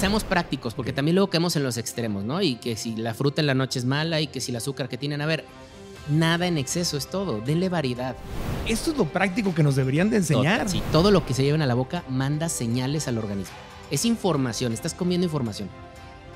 seamos prácticos, porque también luego caemos en los extremos, ¿no? Y que si la fruta en la noche es mala y que si el azúcar que tienen, a ver, nada en exceso es todo, denle variedad. Esto es lo práctico que nos deberían de enseñar. Todo, sí, todo lo que se lleven a la boca manda señales al organismo. Es información, estás comiendo información.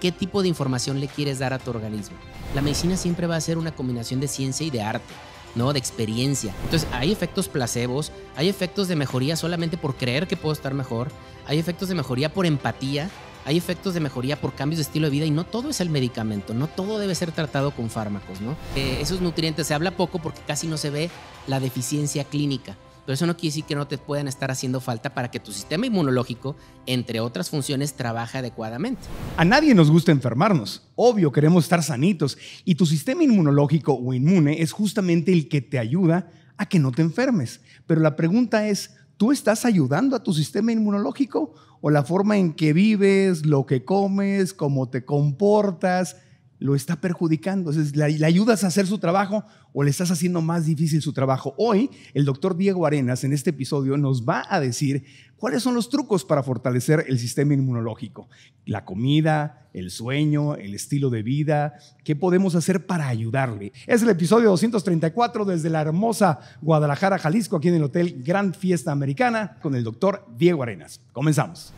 ¿Qué tipo de información le quieres dar a tu organismo? La medicina siempre va a ser una combinación de ciencia y de arte. ¿no? De experiencia. Entonces, hay efectos placebos, hay efectos de mejoría solamente por creer que puedo estar mejor, hay efectos de mejoría por empatía, hay efectos de mejoría por cambios de estilo de vida y no todo es el medicamento, no todo debe ser tratado con fármacos, ¿no? Eh, esos nutrientes se habla poco porque casi no se ve la deficiencia clínica, pero eso no quiere decir que no te puedan estar haciendo falta para que tu sistema inmunológico, entre otras funciones, trabaje adecuadamente. A nadie nos gusta enfermarnos, obvio queremos estar sanitos y tu sistema inmunológico o inmune es justamente el que te ayuda a que no te enfermes, pero la pregunta es, ¿Tú estás ayudando a tu sistema inmunológico o la forma en que vives, lo que comes, cómo te comportas? lo está perjudicando. ¿le, ayudas a hacer su trabajo o le estás haciendo más difícil su trabajo? Hoy, el doctor Diego Arenas, en este episodio, nos va a decir cuáles son los trucos para fortalecer el sistema inmunológico. La comida, el sueño, el estilo de vida, qué podemos hacer para ayudarle. Es el episodio 234 desde la hermosa Guadalajara, Jalisco, aquí en el Hotel Gran Fiesta Americana, con el doctor Diego Arenas. Comenzamos.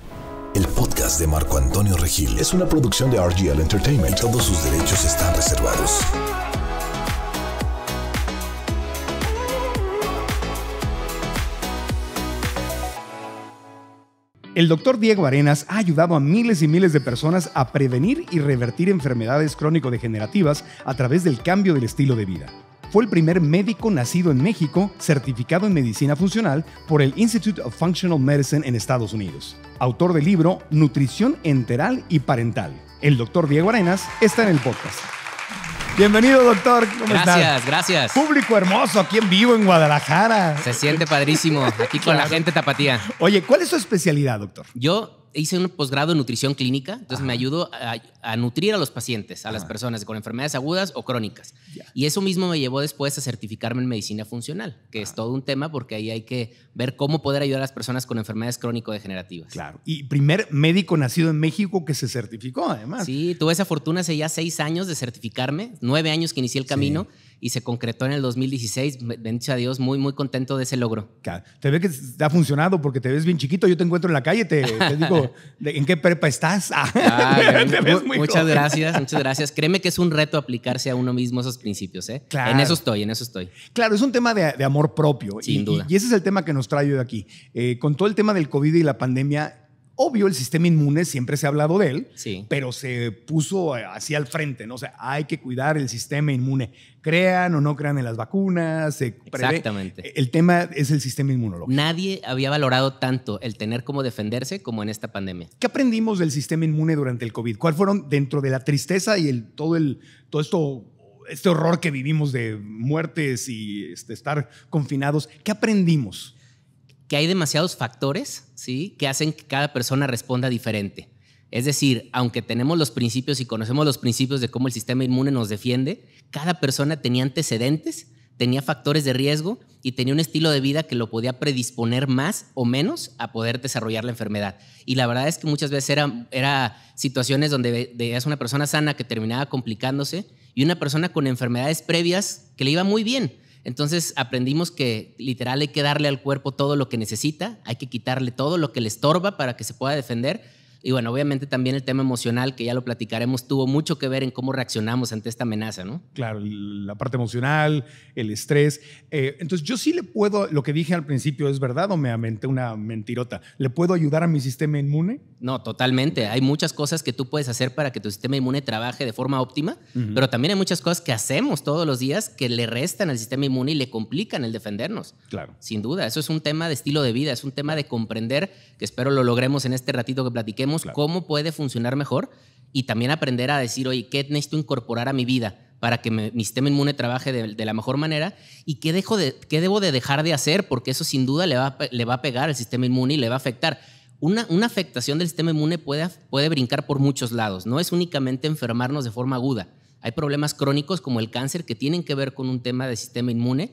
El podcast de Marco Antonio Regil es una producción de RGL Entertainment. Todos sus derechos están reservados. El doctor Diego Arenas ha ayudado a miles y miles de personas a prevenir y revertir enfermedades crónico-degenerativas a través del cambio del estilo de vida. Fue el primer médico nacido en México certificado en medicina funcional por el Institute of Functional Medicine en Estados Unidos. Autor del libro Nutrición enteral y parental. El doctor Diego Arenas está en el podcast. Bienvenido, doctor. gracias, gracias. Público hermoso aquí en vivo en Guadalajara. Se siente padrísimo aquí con la gente tapatía. Oye, ¿cuál es su especialidad, doctor? Yo hice un posgrado en nutrición clínica, entonces me ayudó a, nutrir a los pacientes, a las personas con enfermedades agudas o crónicas. Y eso mismo me llevó después a certificarme en medicina funcional, que es todo un tema porque ahí hay que ver cómo poder ayudar a las personas con enfermedades crónico-degenerativas. Claro. Y primer médico nacido en México que se certificó, además. Sí, tuve esa fortuna hace ya seis años de certificarme, nueve años que inicié el camino y se concretó en el 2016. Bendito a Dios, muy, muy contento de ese logro. Te ve que ha funcionado porque te ves bien chiquito. Yo te encuentro en la calle, te, digo, ¿en qué prepa estás? Ah, muchas gracias, muchas gracias. Créeme que es un reto aplicarse a uno mismo esos principios. ¿eh? En eso estoy, en eso estoy. Claro, es un tema de, amor propio. Sin y, duda. Y ese es el tema que nos trae hoy aquí. Eh, con todo el tema del COVID y la pandemia, Obvio, el sistema inmune siempre se ha hablado de él, pero se puso eh, así al frente, ¿no? O sea, hay que cuidar el sistema inmune. Crean o no crean en las vacunas. Exactamente. E, el tema es el sistema inmunológico. Nadie había valorado tanto el tener cómo defenderse como en esta pandemia. ¿Qué aprendimos del sistema inmune durante el COVID? ¿Cuál fueron, dentro de la tristeza y el, todo, el, todo esto este horror que vivimos de muertes y este, estar confinados, ¿qué aprendimos? que hay demasiados factores, ¿sí? Que hacen que cada persona responda diferente. Es decir, aunque tenemos los principios y conocemos los principios de cómo el sistema inmune nos defiende, cada persona tenía antecedentes, tenía factores de riesgo y tenía un estilo de vida que lo podía predisponer más o menos a poder desarrollar la enfermedad. Y la verdad es que muchas veces eran era situaciones donde veías una persona sana que terminaba complicándose y una persona con enfermedades previas que le iba muy bien entonces aprendimos que literal hay que darle al cuerpo todo lo que necesita, hay que quitarle todo lo que le estorba para que se pueda defender y bueno, obviamente también el tema emocional, que ya lo platicaremos, tuvo mucho que ver en cómo reaccionamos ante esta amenaza, ¿no? Claro, la parte emocional, el estrés. Eh, entonces yo sí le puedo, lo que dije al principio es verdad o me aventé una mentirota, ¿le puedo ayudar a mi sistema inmune? No, totalmente. Hay muchas cosas que tú puedes hacer para que tu sistema inmune trabaje de forma óptima, pero también hay muchas cosas que hacemos todos los días que le restan al sistema inmune y le complican el defendernos. Claro. Sin duda, eso es un tema de estilo de vida, es un tema de comprender, que espero lo logremos en este ratito que platiquemos cómo puede funcionar mejor y también aprender a decir, oye, ¿qué necesito incorporar a mi vida? para que mi sistema inmune trabaje de, la mejor manera y qué, dejo de, qué debo de dejar de hacer, porque eso sin duda le va, le va a pegar al sistema inmune y le va a afectar. Una, una afectación del sistema inmune puede, puede brincar por muchos lados, no es únicamente enfermarnos de forma aguda, hay problemas crónicos como el cáncer que tienen que ver con un tema de sistema inmune.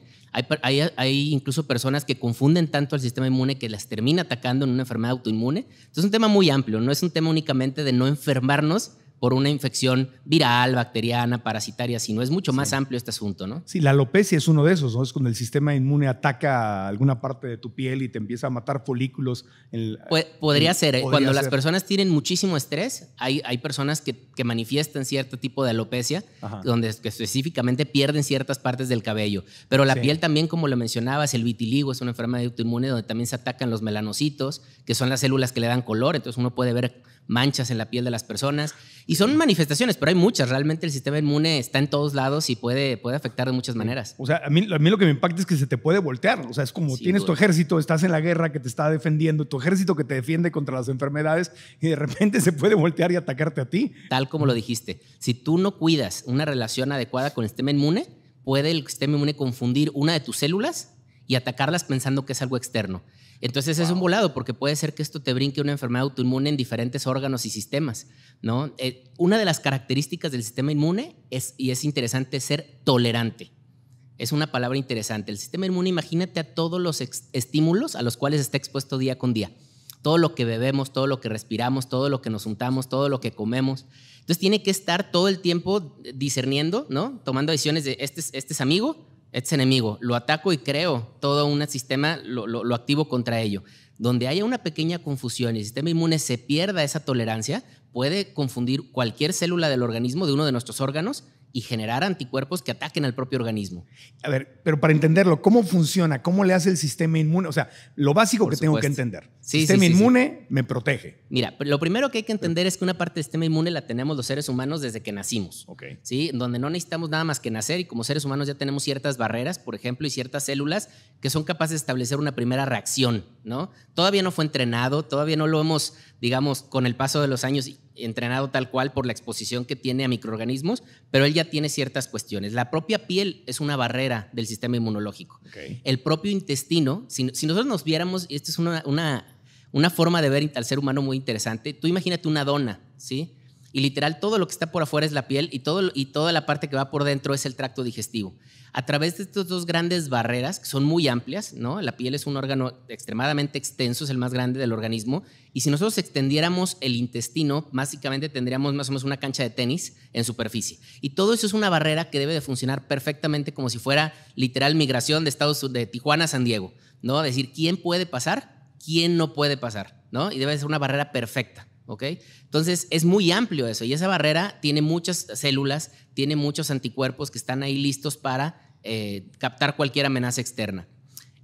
Hay, hay incluso personas que confunden tanto al sistema inmune que las termina atacando en una enfermedad autoinmune. Entonces es un tema muy amplio, no es un tema únicamente de no enfermarnos, por una infección viral, bacteriana, parasitaria, sino es mucho más amplio este asunto, ¿no? Sí, la alopecia es uno de esos, ¿no? Es cuando el sistema inmune ataca alguna parte de tu piel y te empieza a matar folículos. En, podría ser, ¿eh? cuando las personas tienen muchísimo estrés, hay, hay personas que, que manifiestan cierto tipo de alopecia, donde específicamente pierden ciertas partes del cabello. Pero la piel también, como lo mencionabas, el vitiligo es una enfermedad autoinmune donde también se atacan los melanocitos, que son las células que le dan color, entonces uno puede ver manchas en la piel de las personas. Y son manifestaciones, pero hay muchas. Realmente el sistema inmune está en todos lados y puede, puede afectar de muchas maneras. O sea, a mí, lo que me impacta es que se te puede voltear. O sea, es como tienes tu ejército, estás en la guerra que te está defendiendo, tu ejército que te defiende contra las enfermedades y de repente se puede voltear y atacarte a ti. Tal como lo dijiste, si tú no cuidas una relación adecuada con el sistema inmune, puede el sistema inmune confundir una de tus células y atacarlas pensando que es algo externo. Entonces es un volado porque puede ser que esto te brinque una enfermedad autoinmune en diferentes órganos y sistemas, ¿no? Eh, una de las características del sistema inmune es, y es interesante, ser tolerante. Es una palabra interesante. El sistema inmune, imagínate a todos los estímulos a los cuales está expuesto día con día. Todo lo que bebemos, todo lo que respiramos, todo lo que nos untamos, todo lo que comemos. Entonces tiene que estar todo el tiempo discerniendo, ¿no? Tomando decisiones de este este es amigo, este enemigo, lo ataco y creo todo un sistema, lo, activo contra ello. Donde haya una pequeña confusión y el sistema inmune se pierda esa tolerancia, puede confundir cualquier célula del organismo de uno de nuestros órganos y generar anticuerpos que ataquen al propio organismo. A ver, pero para entenderlo, ¿cómo funciona? ¿Cómo le hace el sistema inmune? O sea, lo básico que tengo que entender. El sistema inmune me protege. Mira, lo primero que hay que entender es que una parte del sistema inmune la tenemos los seres humanos desde que nacimos. Ok. ¿sí? Donde no necesitamos nada más que nacer y como seres humanos ya tenemos ciertas barreras, por ejemplo, y ciertas células que son capaces de establecer una primera reacción, ¿no? Todavía no fue entrenado, todavía no lo hemos, digamos, con el paso de los años entrenado tal cual por la exposición que tiene a microorganismos, pero él ya tiene ciertas cuestiones. La propia piel es una barrera del sistema inmunológico. El propio intestino, si, nosotros nos viéramos, y esta es una, una, una forma de ver al ser humano muy interesante, tú imagínate una dona, ¿sí? y literal todo lo que está por afuera es la piel y, todo, y toda la parte que va por dentro es el tracto digestivo. A través de estas dos grandes barreras, que son muy amplias, ¿no? la piel es un órgano extremadamente extenso, es el más grande del organismo, y si nosotros extendiéramos el intestino, básicamente tendríamos más o menos una cancha de tenis en superficie. Y todo eso es una barrera que debe de funcionar perfectamente como si fuera literal migración de, Estados, de Tijuana a San Diego, ¿no? decir, ¿quién puede pasar? ¿Quién no puede pasar? ¿no? Y debe ser una barrera perfecta. ¿ok? Entonces es muy amplio eso y esa barrera tiene muchas células, tiene muchos anticuerpos que están ahí listos para eh, captar cualquier amenaza externa.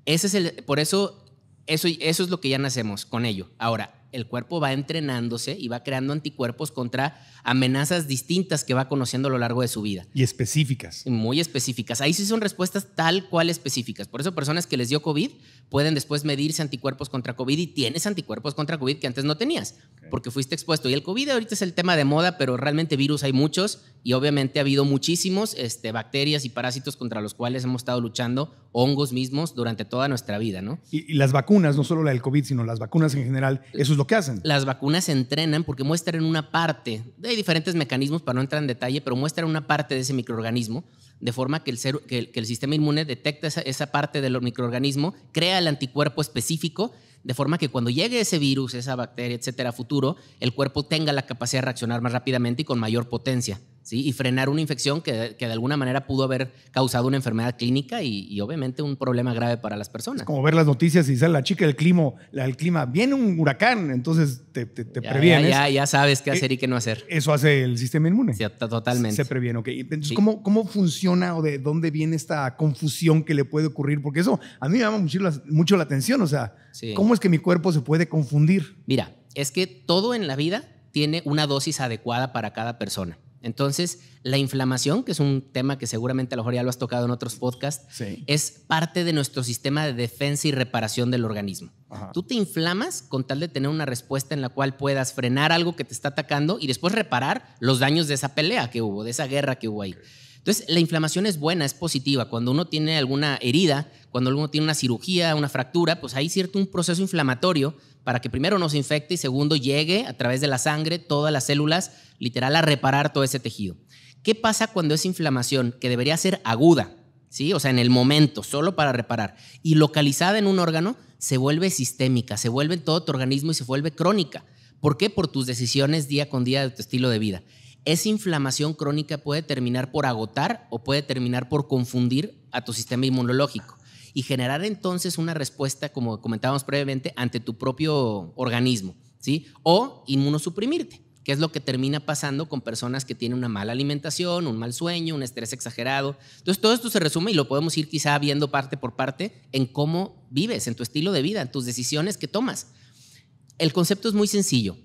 es el, por eso, eso, eso es lo que ya nacemos con ello. Ahora, el cuerpo va entrenándose y va creando anticuerpos contra amenazas distintas que va conociendo a lo largo de su vida. Y específicas. Muy específicas. Ahí sí son respuestas tal cual específicas. Por eso personas que les dio COVID pueden después medirse anticuerpos contra COVID y tienes anticuerpos contra COVID que antes no tenías, porque fuiste expuesto. Y el COVID ahorita es el tema de moda, pero realmente virus hay muchos y obviamente ha habido muchísimos este, bacterias y parásitos contra los cuales hemos estado luchando, hongos mismos, durante toda nuestra vida, Y, las vacunas, no solo la del COVID, sino las vacunas en general, eso es lo que hacen. Las vacunas se entrenan porque muestran una parte, hay diferentes mecanismos para no entrar en detalle, pero muestran una parte de ese microorganismo, de forma que el, sistema inmune detecta esa, esa parte del microorganismo, crea el anticuerpo específico, de forma que cuando llegue ese virus, esa bacteria, etcétera, a futuro, el cuerpo tenga la capacidad de reaccionar más rápidamente y con mayor potencia y frenar una infección que, de alguna manera pudo haber causado una enfermedad clínica y, obviamente un problema grave para las personas. como ver las noticias y sale la chica del clima, el clima, viene un huracán, entonces te, te, ya, Ya, sabes qué hacer eh, y qué no hacer. Eso hace el sistema inmune. totalmente. Se previene, ok. Entonces, ¿cómo, funciona o de dónde viene esta confusión que le puede ocurrir? Porque eso a mí me llama mucho la, atención, o sea, ¿cómo es que mi cuerpo se puede confundir? Mira, es que todo en la vida tiene una dosis adecuada para cada persona. Entonces, la inflamación, que es un tema que seguramente a lo mejor ya lo has tocado en otros podcasts, es parte de nuestro sistema de defensa y reparación del organismo. Tú te inflamas con tal de tener una respuesta en la cual puedas frenar algo que te está atacando y después reparar los daños de esa pelea que hubo, de esa guerra que hubo ahí. Entonces, la inflamación es buena, es positiva. Cuando uno tiene alguna herida, cuando uno tiene una cirugía, una fractura, pues hay cierto un proceso inflamatorio para que primero no se infecte y segundo llegue a través de la sangre, todas las células, literal, a reparar todo ese tejido. ¿Qué pasa cuando esa inflamación que debería ser aguda? ¿Sí? O sea, en el momento, solo para reparar. Y localizada en un órgano, se vuelve sistémica, se vuelve en todo tu organismo y se vuelve crónica. ¿Por qué? Por tus decisiones día con día de tu estilo de vida. Esa inflamación crónica puede terminar por agotar o puede terminar por confundir a tu sistema inmunológico y generar entonces una respuesta, como comentábamos previamente, ante tu propio organismo, ¿sí? O inmunosuprimirte, que es lo que termina pasando con personas que tienen una mala alimentación, un mal sueño, un estrés exagerado. Entonces, todo esto se resume y lo podemos ir quizá viendo parte por parte en cómo vives, en tu estilo de vida, en tus decisiones que tomas. El concepto es muy sencillo.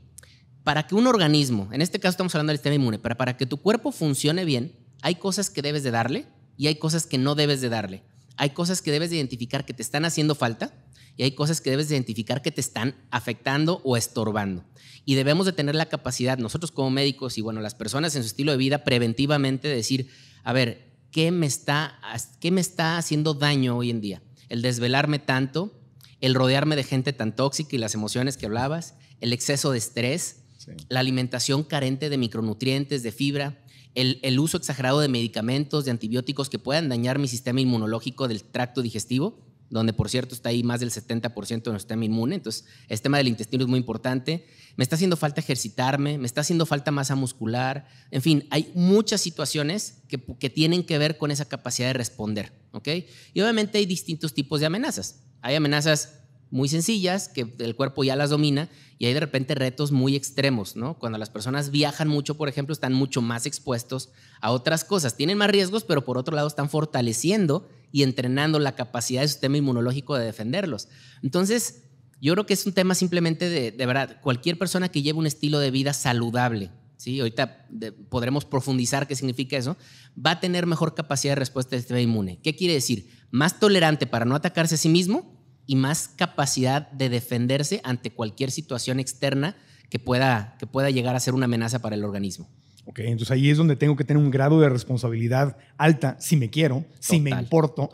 Para que un organismo, en este caso estamos hablando del sistema inmune, pero para que tu cuerpo funcione bien, hay cosas que debes de darle y hay cosas que no debes de darle. Hay cosas que debes identificar que te están haciendo falta y hay cosas que debes identificar que te están afectando o estorbando. Y debemos de tener la capacidad, nosotros como médicos y bueno, las personas en su estilo de vida, preventivamente de decir, a ver, ¿qué me está, qué me está haciendo daño hoy en día? El desvelarme tanto, el rodearme de gente tan tóxica y las emociones que hablabas, el exceso de estrés, la alimentación carente de micronutrientes, de fibra, el, uso exagerado de medicamentos, de antibióticos que puedan dañar mi sistema inmunológico del tracto digestivo, donde por cierto está ahí más del 70% de nuestro sistema inmune, entonces el tema del intestino es muy importante, me está haciendo falta ejercitarme, me está haciendo falta masa muscular, en fin, hay muchas situaciones que, que tienen que ver con esa capacidad de responder, ¿ok? Y obviamente hay distintos tipos de amenazas, hay amenazas muy sencillas que el cuerpo ya las domina y hay de repente retos muy extremos, ¿no? Cuando las personas viajan mucho, por ejemplo, están mucho más expuestos a otras cosas, tienen más riesgos, pero por otro lado están fortaleciendo y entrenando la capacidad de su sistema inmunológico de defenderlos. Entonces, yo creo que es un tema simplemente de, de verdad, cualquier persona que lleve un estilo de vida saludable, ¿sí? ahorita podremos profundizar qué significa eso, va a tener mejor capacidad de respuesta del este sistema inmune. ¿Qué quiere decir? Más tolerante para no atacarse a sí mismo y más capacidad de defenderse ante cualquier situación externa que pueda, que pueda llegar a ser una amenaza para el organismo. Ok, entonces ahí es donde tengo que tener un grado de responsabilidad alta, si me quiero, si me importo,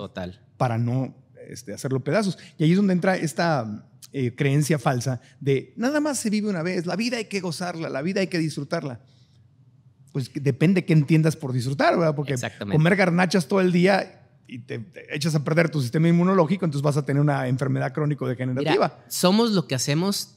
para no este, hacerlo pedazos. Y ahí es donde entra esta eh, creencia falsa de nada más se vive una vez, la vida hay que gozarla, la vida hay que disfrutarla. Pues depende qué entiendas por disfrutar, ¿verdad? Porque comer garnachas todo el día y te, echas a perder tu sistema inmunológico, entonces vas a tener una enfermedad crónico-degenerativa. somos lo que hacemos.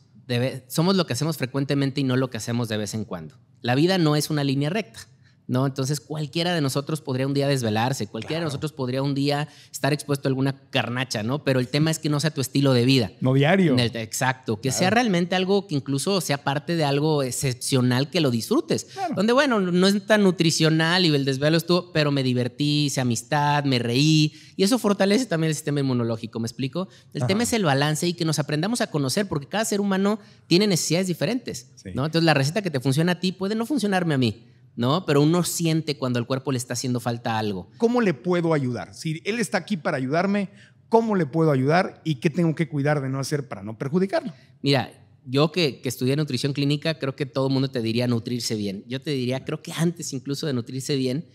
somos lo que hacemos frecuentemente y no lo que hacemos de vez en cuando. La vida no es una línea recta. ¿no? Entonces cualquiera de nosotros podría un día desvelarse, cualquiera de nosotros podría un día estar expuesto a alguna carnacha, ¿no? Pero el tema es que no sea tu estilo de vida. No diario. Exacto, que sea realmente algo que incluso sea parte de algo excepcional que lo disfrutes. Donde, bueno, no es tan nutricional y el desvelo estuvo, pero me divertí, hice amistad, me reí y eso fortalece también el sistema inmunológico, ¿me explico? El tema es el balance y que nos aprendamos a conocer porque cada ser humano tiene necesidades diferentes, ¿no? Entonces la receta que te funciona a ti puede no funcionarme a mí. ¿no? Pero uno siente cuando el cuerpo le está haciendo falta algo. ¿Cómo le puedo ayudar? Si él está aquí para ayudarme, ¿cómo le puedo ayudar y qué tengo que cuidar de no hacer para no perjudicarlo? Mira, yo que, estudié nutrición clínica, creo que todo el mundo te diría nutrirse bien. Yo te diría, creo que antes incluso de nutrirse bien,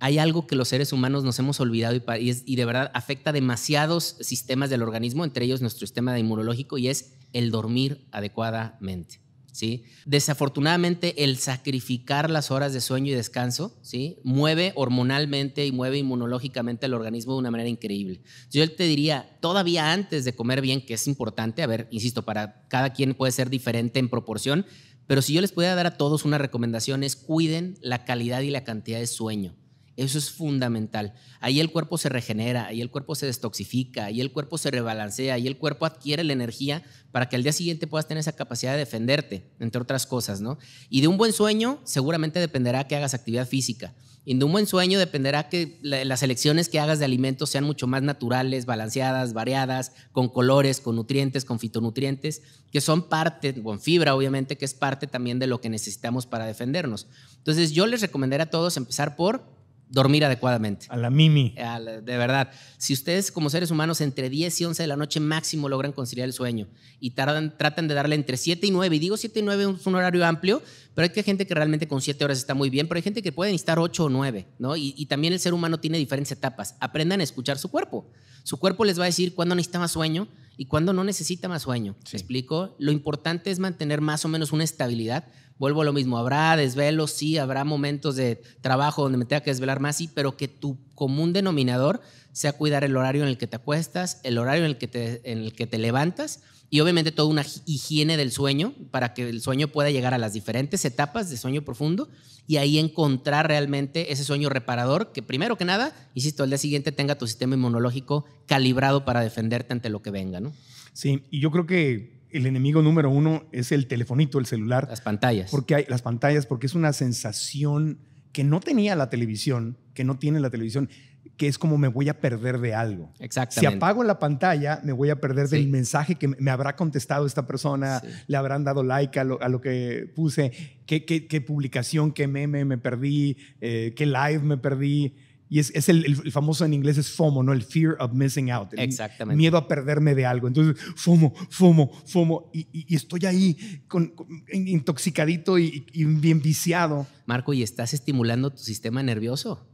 hay algo que los seres humanos nos hemos olvidado y, y de verdad afecta demasiados sistemas del organismo, entre ellos nuestro sistema inmunológico, y es el dormir adecuadamente. Desafortunadamente, el sacrificar las horas de sueño y descanso, Mueve hormonalmente y mueve inmunológicamente el organismo de una manera increíble. Yo te diría, todavía antes de comer bien, que es importante, a ver, insisto, para cada quien puede ser diferente en proporción, pero si yo les pudiera dar a todos una recomendación es cuiden la calidad y la cantidad de sueño. Eso es fundamental. Ahí el cuerpo se regenera, ahí el cuerpo se destoxifica, ahí el cuerpo se rebalancea, ahí el cuerpo adquiere la energía para que al día siguiente puedas tener esa capacidad de defenderte, entre otras cosas, ¿no? Y de un buen sueño seguramente dependerá que hagas actividad física. Y de un buen sueño dependerá que las elecciones que hagas de alimentos sean mucho más naturales, balanceadas, variadas, con colores, con nutrientes, con fitonutrientes, que son parte, con fibra obviamente, que es parte también de lo que necesitamos para defendernos. Entonces yo les recomendaría a todos empezar por dormir adecuadamente. A la mimi. de verdad. Si ustedes como seres humanos entre 10 y 11 de la noche máximo logran conciliar el sueño y tardan, tratan de darle entre 7 y 9, y digo 7 y 9 es un horario amplio, pero hay que gente que realmente con 7 horas está muy bien, pero hay gente que puede necesitar 8 o 9, ¿no? Y, también el ser humano tiene diferentes etapas. Aprendan a escuchar su cuerpo. Su cuerpo les va a decir cuándo necesita más sueño y cuándo no necesita más sueño. ¿Me explico? Lo importante es mantener más o menos una estabilidad Vuelvo a lo mismo, habrá desvelos, sí, habrá momentos de trabajo donde me tenga que desvelar más, sí, pero que tu común denominador sea cuidar el horario en el que te acuestas, el horario en el que te, en el que te levantas y obviamente toda una higiene del sueño para que el sueño pueda llegar a las diferentes etapas de sueño profundo y ahí encontrar realmente ese sueño reparador que primero que nada, insisto, al día siguiente tenga tu sistema inmunológico calibrado para defenderte ante lo que venga, ¿no? Sí, y yo creo que el enemigo número uno es el telefonito, el celular. Las pantallas. Porque hay las pantallas, porque es una sensación que no tenía la televisión, que no tiene la televisión, que es como me voy a perder de algo. Exactamente. Si apago la pantalla, me voy a perder del mensaje que me habrá contestado esta persona, le habrán dado like a lo, que puse, qué, publicación, qué meme me perdí, eh, qué live me perdí. Y es, el, famoso en inglés es FOMO, ¿no? El fear of missing out. Exactamente. Miedo a perderme de algo. Entonces, FOMO, FOMO, FOMO. Y, estoy ahí intoxicadito y, bien viciado. Marco, y estás estimulando tu sistema nervioso.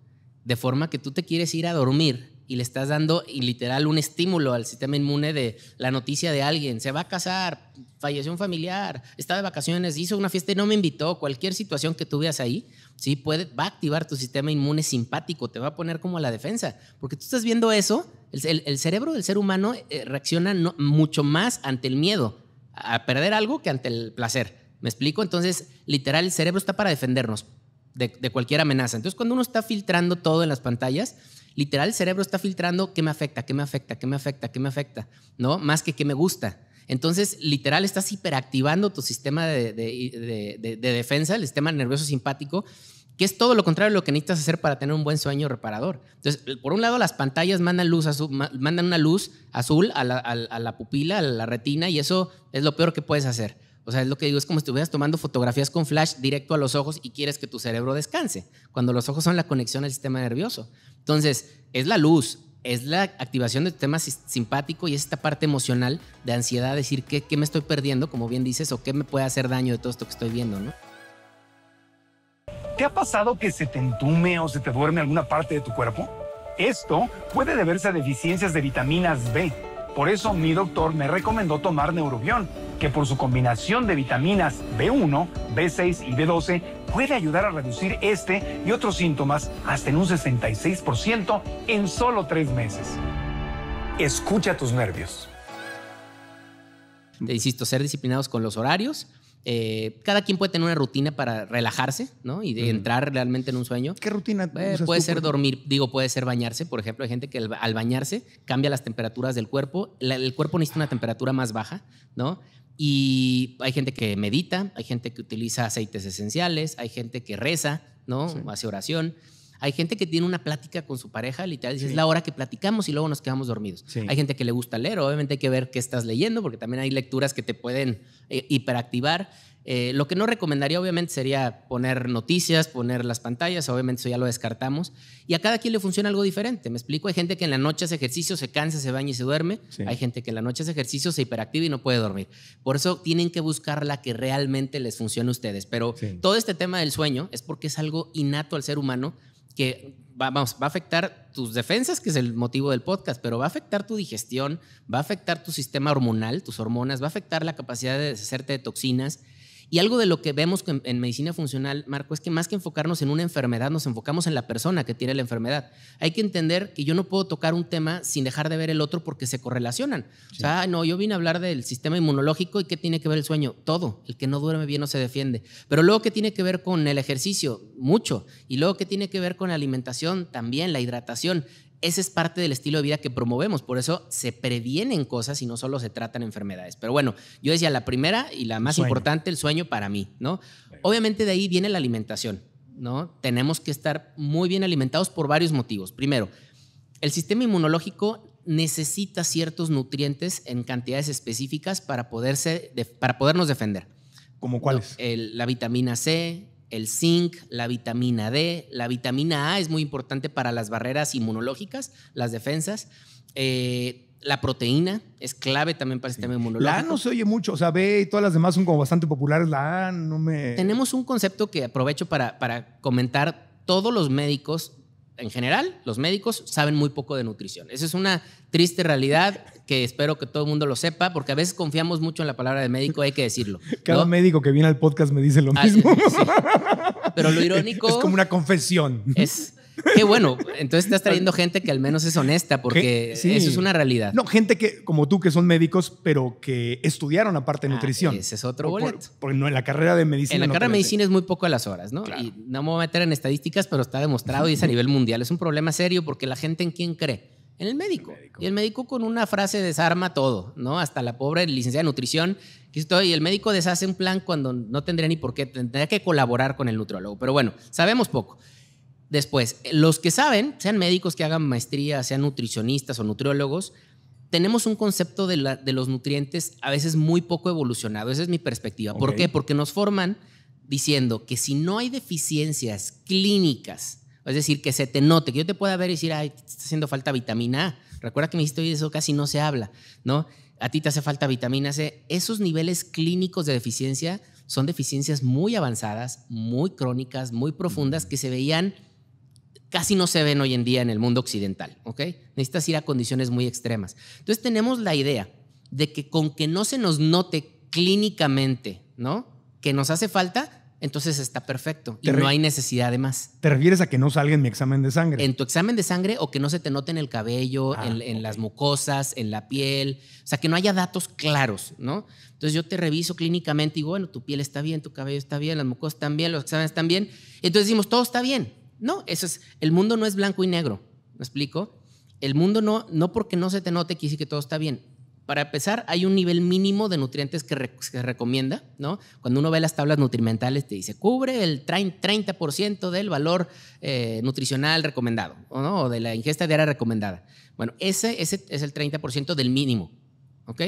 De forma que tú te quieres ir a dormir y le estás dando y literal un estímulo al sistema inmune de la noticia de alguien. Se va a casar, falleció un familiar, está de vacaciones, hizo una fiesta y no me invitó. Cualquier situación que tú ahí Sí, puede, va a activar tu sistema inmune simpático, te va a poner como a la defensa, porque tú estás viendo eso, el, cerebro del ser humano eh, reacciona mucho más ante el miedo a perder algo que ante el placer. ¿Me explico? Entonces, literal, el cerebro está para defendernos de, de cualquier amenaza. Entonces, cuando uno está filtrando todo en las pantallas, literal, el cerebro está filtrando qué me afecta, qué me afecta, qué me afecta, qué me afecta, ¿no? Más que qué me gusta. Entonces, literal, estás hiperactivando tu sistema de, defensa, el sistema nervioso simpático, que es todo lo contrario de lo que necesitas hacer para tener un buen sueño reparador. Entonces, por un lado, las pantallas mandan, luz mandan una luz azul a la, a la pupila, a la retina, y eso es lo peor que puedes hacer. O sea, es lo que digo, es como si estuvieras tomando fotografías con flash directo a los ojos y quieres que tu cerebro descanse, cuando los ojos son la conexión al sistema nervioso. Entonces, es la luz, es la activación del tema simpático y es esta parte emocional de ansiedad, decir qué, me estoy perdiendo, como bien dices, o qué me puede hacer daño de todo esto que estoy viendo, ¿no? ¿Te ha pasado que se te entume o se te duerme alguna parte de tu cuerpo? Esto puede deberse a deficiencias de vitaminas B. Por eso mi doctor me recomendó tomar Neurobión que por su combinación de vitaminas B1, B6 y B12 puede ayudar a reducir este y otros síntomas hasta en un 66% en solo tres meses. Escucha tus nervios. Insisto, ser disciplinados con los horarios. Eh, cada quien puede tener una rutina para relajarse, ¿no? Y de entrar realmente en un sueño. ¿Qué rutina? Eh, puede ser dormir, digo, puede ser bañarse, por ejemplo. Hay gente que al bañarse cambia las temperaturas del cuerpo. el cuerpo necesita una temperatura más baja, ¿no? Y hay gente que medita, hay gente que utiliza aceites esenciales, hay gente que reza, ¿no? Hace oración. Hay gente que tiene una plática con su pareja, literal, es la hora que platicamos y luego nos quedamos dormidos. Hay gente que le gusta leer, obviamente hay que ver qué estás leyendo, porque también hay lecturas que te pueden eh, hiperactivar. Eh, lo que no recomendaría obviamente sería poner noticias, poner las pantallas, obviamente eso ya lo descartamos. Y a cada quien le funciona algo diferente, me explico. Hay gente que en la noche hace ejercicio, se cansa, se baña y se duerme. Hay gente que en la noche hace ejercicio, se hiperactiva y no puede dormir. Por eso tienen que buscar la que realmente les funcione a ustedes. Pero todo este tema del sueño es porque es algo innato al ser humano que va, vamos, va a afectar tus defensas, que es el motivo del podcast, pero va a afectar tu digestión, va a afectar tu sistema hormonal, tus hormonas, va a afectar la capacidad de deshacerte de toxinas y algo de lo que vemos en, medicina funcional, Marco, es que más que enfocarnos en una enfermedad, nos enfocamos en la persona que tiene la enfermedad. Hay que entender que yo no puedo tocar un tema sin dejar de ver el otro porque se correlacionan. O sea, no, yo vine a hablar del sistema inmunológico y qué tiene que ver el sueño. Todo. El que no duerme bien no se defiende. Pero luego, ¿qué tiene que ver con el ejercicio? Mucho. Y luego, ¿qué tiene que ver con la alimentación? También, la hidratación ese es parte del estilo de vida que promovemos, por eso se previenen cosas y no solo se tratan enfermedades. Pero bueno, yo decía la primera y la más importante, el sueño para mí, ¿no? Obviamente de ahí viene la alimentación, ¿no? Tenemos que estar muy bien alimentados por varios motivos. Primero, el sistema inmunológico necesita ciertos nutrientes en cantidades específicas para, poderse, para podernos defender. ¿Como cuáles? la vitamina C, el zinc, la vitamina D, la vitamina A es muy importante para las barreras inmunológicas, las defensas. Eh, la proteína es clave también para el sistema inmunológico. La A no se oye mucho, o sea, B y todas las demás son como bastante populares. La A no me. Tenemos un concepto que aprovecho para, para comentar. Todos los médicos en general, los médicos saben muy poco de nutrición. Esa es una triste realidad que espero que todo el mundo lo sepa, porque a veces confiamos mucho en la palabra de médico, hay que decirlo. Cada médico que viene al podcast me dice lo ah, mismo. Pero lo irónico... Es como una confesión. Es, Qué bueno. Entonces estás trayendo gente que al menos es honesta, porque eso es una realidad. No, gente que, como tú, que son médicos, pero que estudiaron aparte de ah, nutrición. Ese es otro boleto. porque no, en la carrera de medicina. En la carrera de medicina es muy poco a las horas, ¿no? Y no me voy a meter en estadísticas, pero está demostrado y es a nivel mundial. Es un problema serio porque la gente en quién cree. En el médico. Y el médico con una frase desarma todo, ¿no? Hasta la pobre licenciada de nutrición. Y el médico deshace un plan cuando no tendría ni por qué, tendría que colaborar con el nutrólogo. Pero bueno, sabemos poco. Después, los que saben, sean médicos que hagan maestría, sean nutricionistas o nutriólogos, tenemos un concepto de, los nutrientes a veces muy poco evolucionado. Esa es mi perspectiva. ¿Por qué? Porque nos forman diciendo que si no hay deficiencias clínicas, es decir, que se te note, que yo te pueda ver y decir, ay, te está haciendo falta vitamina A. Recuerda que me dijiste, oye, eso casi no se habla, ¿no? A ti te hace falta vitamina C. Esos niveles clínicos de deficiencia son deficiencias muy avanzadas, muy crónicas, muy profundas, que se veían casi no se ven hoy en día en el mundo occidental, ¿ok? Necesitas ir a condiciones muy extremas. Entonces tenemos la idea de que con que no se nos note clínicamente, ¿no? Que nos hace falta, entonces está perfecto y no hay necesidad de más. ¿Te refieres a que no salga en mi examen de sangre? En tu examen de sangre o que no se te note en el cabello, ah, en, las mucosas, en la piel, o sea, que no haya datos claros, ¿no? Entonces yo te reviso clínicamente y digo, bueno, tu piel está bien, tu cabello está bien, las mucosas están bien, los exámenes están bien. Entonces decimos, todo está bien. No, eso es, el mundo no es blanco y negro, ¿me explico? El mundo no, no porque no se te note que que todo está bien. Para empezar, hay un nivel mínimo de nutrientes que, se recomienda, ¿no? Cuando uno ve las tablas nutrimentales, te dice, cubre el 30% del valor eh, nutricional recomendado, ¿no? O de la ingesta diaria recomendada. Bueno, ese, ese es el 30% del mínimo, ¿ok?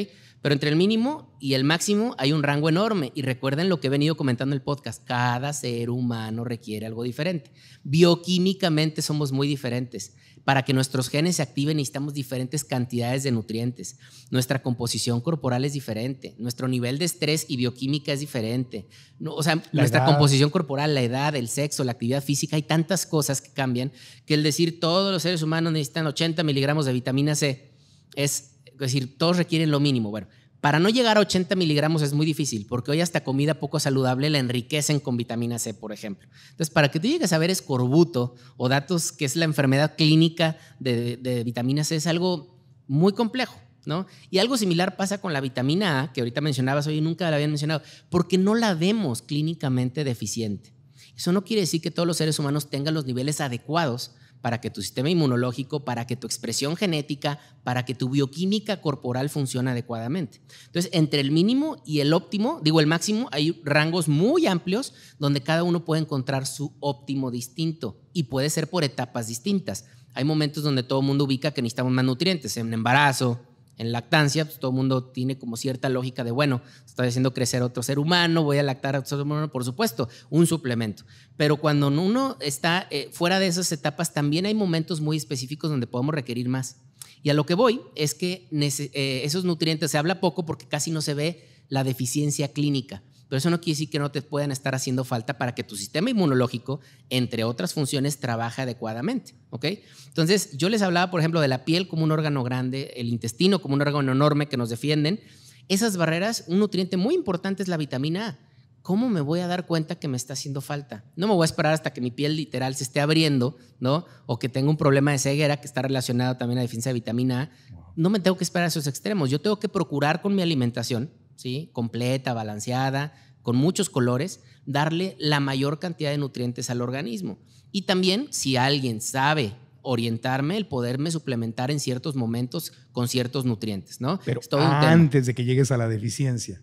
Pero entre el mínimo y el máximo hay un rango enorme. Y recuerden lo que he venido comentando en el podcast. Cada ser humano requiere algo diferente. Bioquímicamente somos muy diferentes. Para que nuestros genes se activen necesitamos diferentes cantidades de nutrientes. Nuestra composición corporal es diferente. Nuestro nivel de estrés y bioquímica es diferente. o sea, nuestra composición corporal, la edad, el sexo, la actividad física, hay tantas cosas que cambian que el decir todos los seres humanos necesitan 80 miligramos de vitamina C es es decir, todos requieren lo mínimo. Bueno, para no llegar a 80 miligramos es muy difícil, porque hoy hasta comida poco saludable la enriquecen con vitamina C, por ejemplo. Entonces, para que tú llegues a ver escorbuto o datos que es la enfermedad clínica de, vitamina C, es algo muy complejo. ¿No? Y algo similar pasa con la vitamina A, que ahorita mencionabas hoy y nunca la habían mencionado, porque no la vemos clínicamente deficiente. Eso no quiere decir que todos los seres humanos tengan los niveles adecuados para que tu sistema inmunológico, para que tu expresión genética, para que tu bioquímica corporal funcione adecuadamente. Entonces, entre el mínimo y el óptimo, digo el máximo, hay rangos muy amplios donde cada uno puede encontrar su óptimo distinto y puede ser por etapas distintas. Hay momentos donde todo el mundo ubica que necesitamos más nutrientes, en embarazo, en lactancia, pues, todo el mundo tiene como cierta lógica de, bueno, estoy haciendo crecer otro ser humano, voy a lactar a otro ser humano, por supuesto, un suplemento. Pero cuando uno está eh, fuera de esas etapas, también hay momentos muy específicos donde podemos requerir más. Y a lo que voy es que eh, esos nutrientes se habla poco porque casi no se ve la deficiencia clínica. Pero eso no quiere decir que no te puedan estar haciendo falta para que tu sistema inmunológico, entre otras funciones, trabaje adecuadamente. ¿ok? Entonces, yo les hablaba, por ejemplo, de la piel como un órgano grande, el intestino como un órgano enorme que nos defienden. Esas barreras, un nutriente muy importante es la vitamina A. ¿Cómo me voy a dar cuenta que me está haciendo falta? No me voy a esperar hasta que mi piel literal se esté abriendo, ¿no? O que tenga un problema de ceguera que está relacionado también a la deficiencia de vitamina A. No me tengo que esperar a esos extremos. Yo tengo que procurar con mi alimentación, ¿sí? completa, balanceada, con muchos colores, darle la mayor cantidad de nutrientes al organismo. Y también, si alguien sabe orientarme, el poderme suplementar en ciertos momentos con ciertos nutrientes, ¿no? Pero antes de que llegues a la deficiencia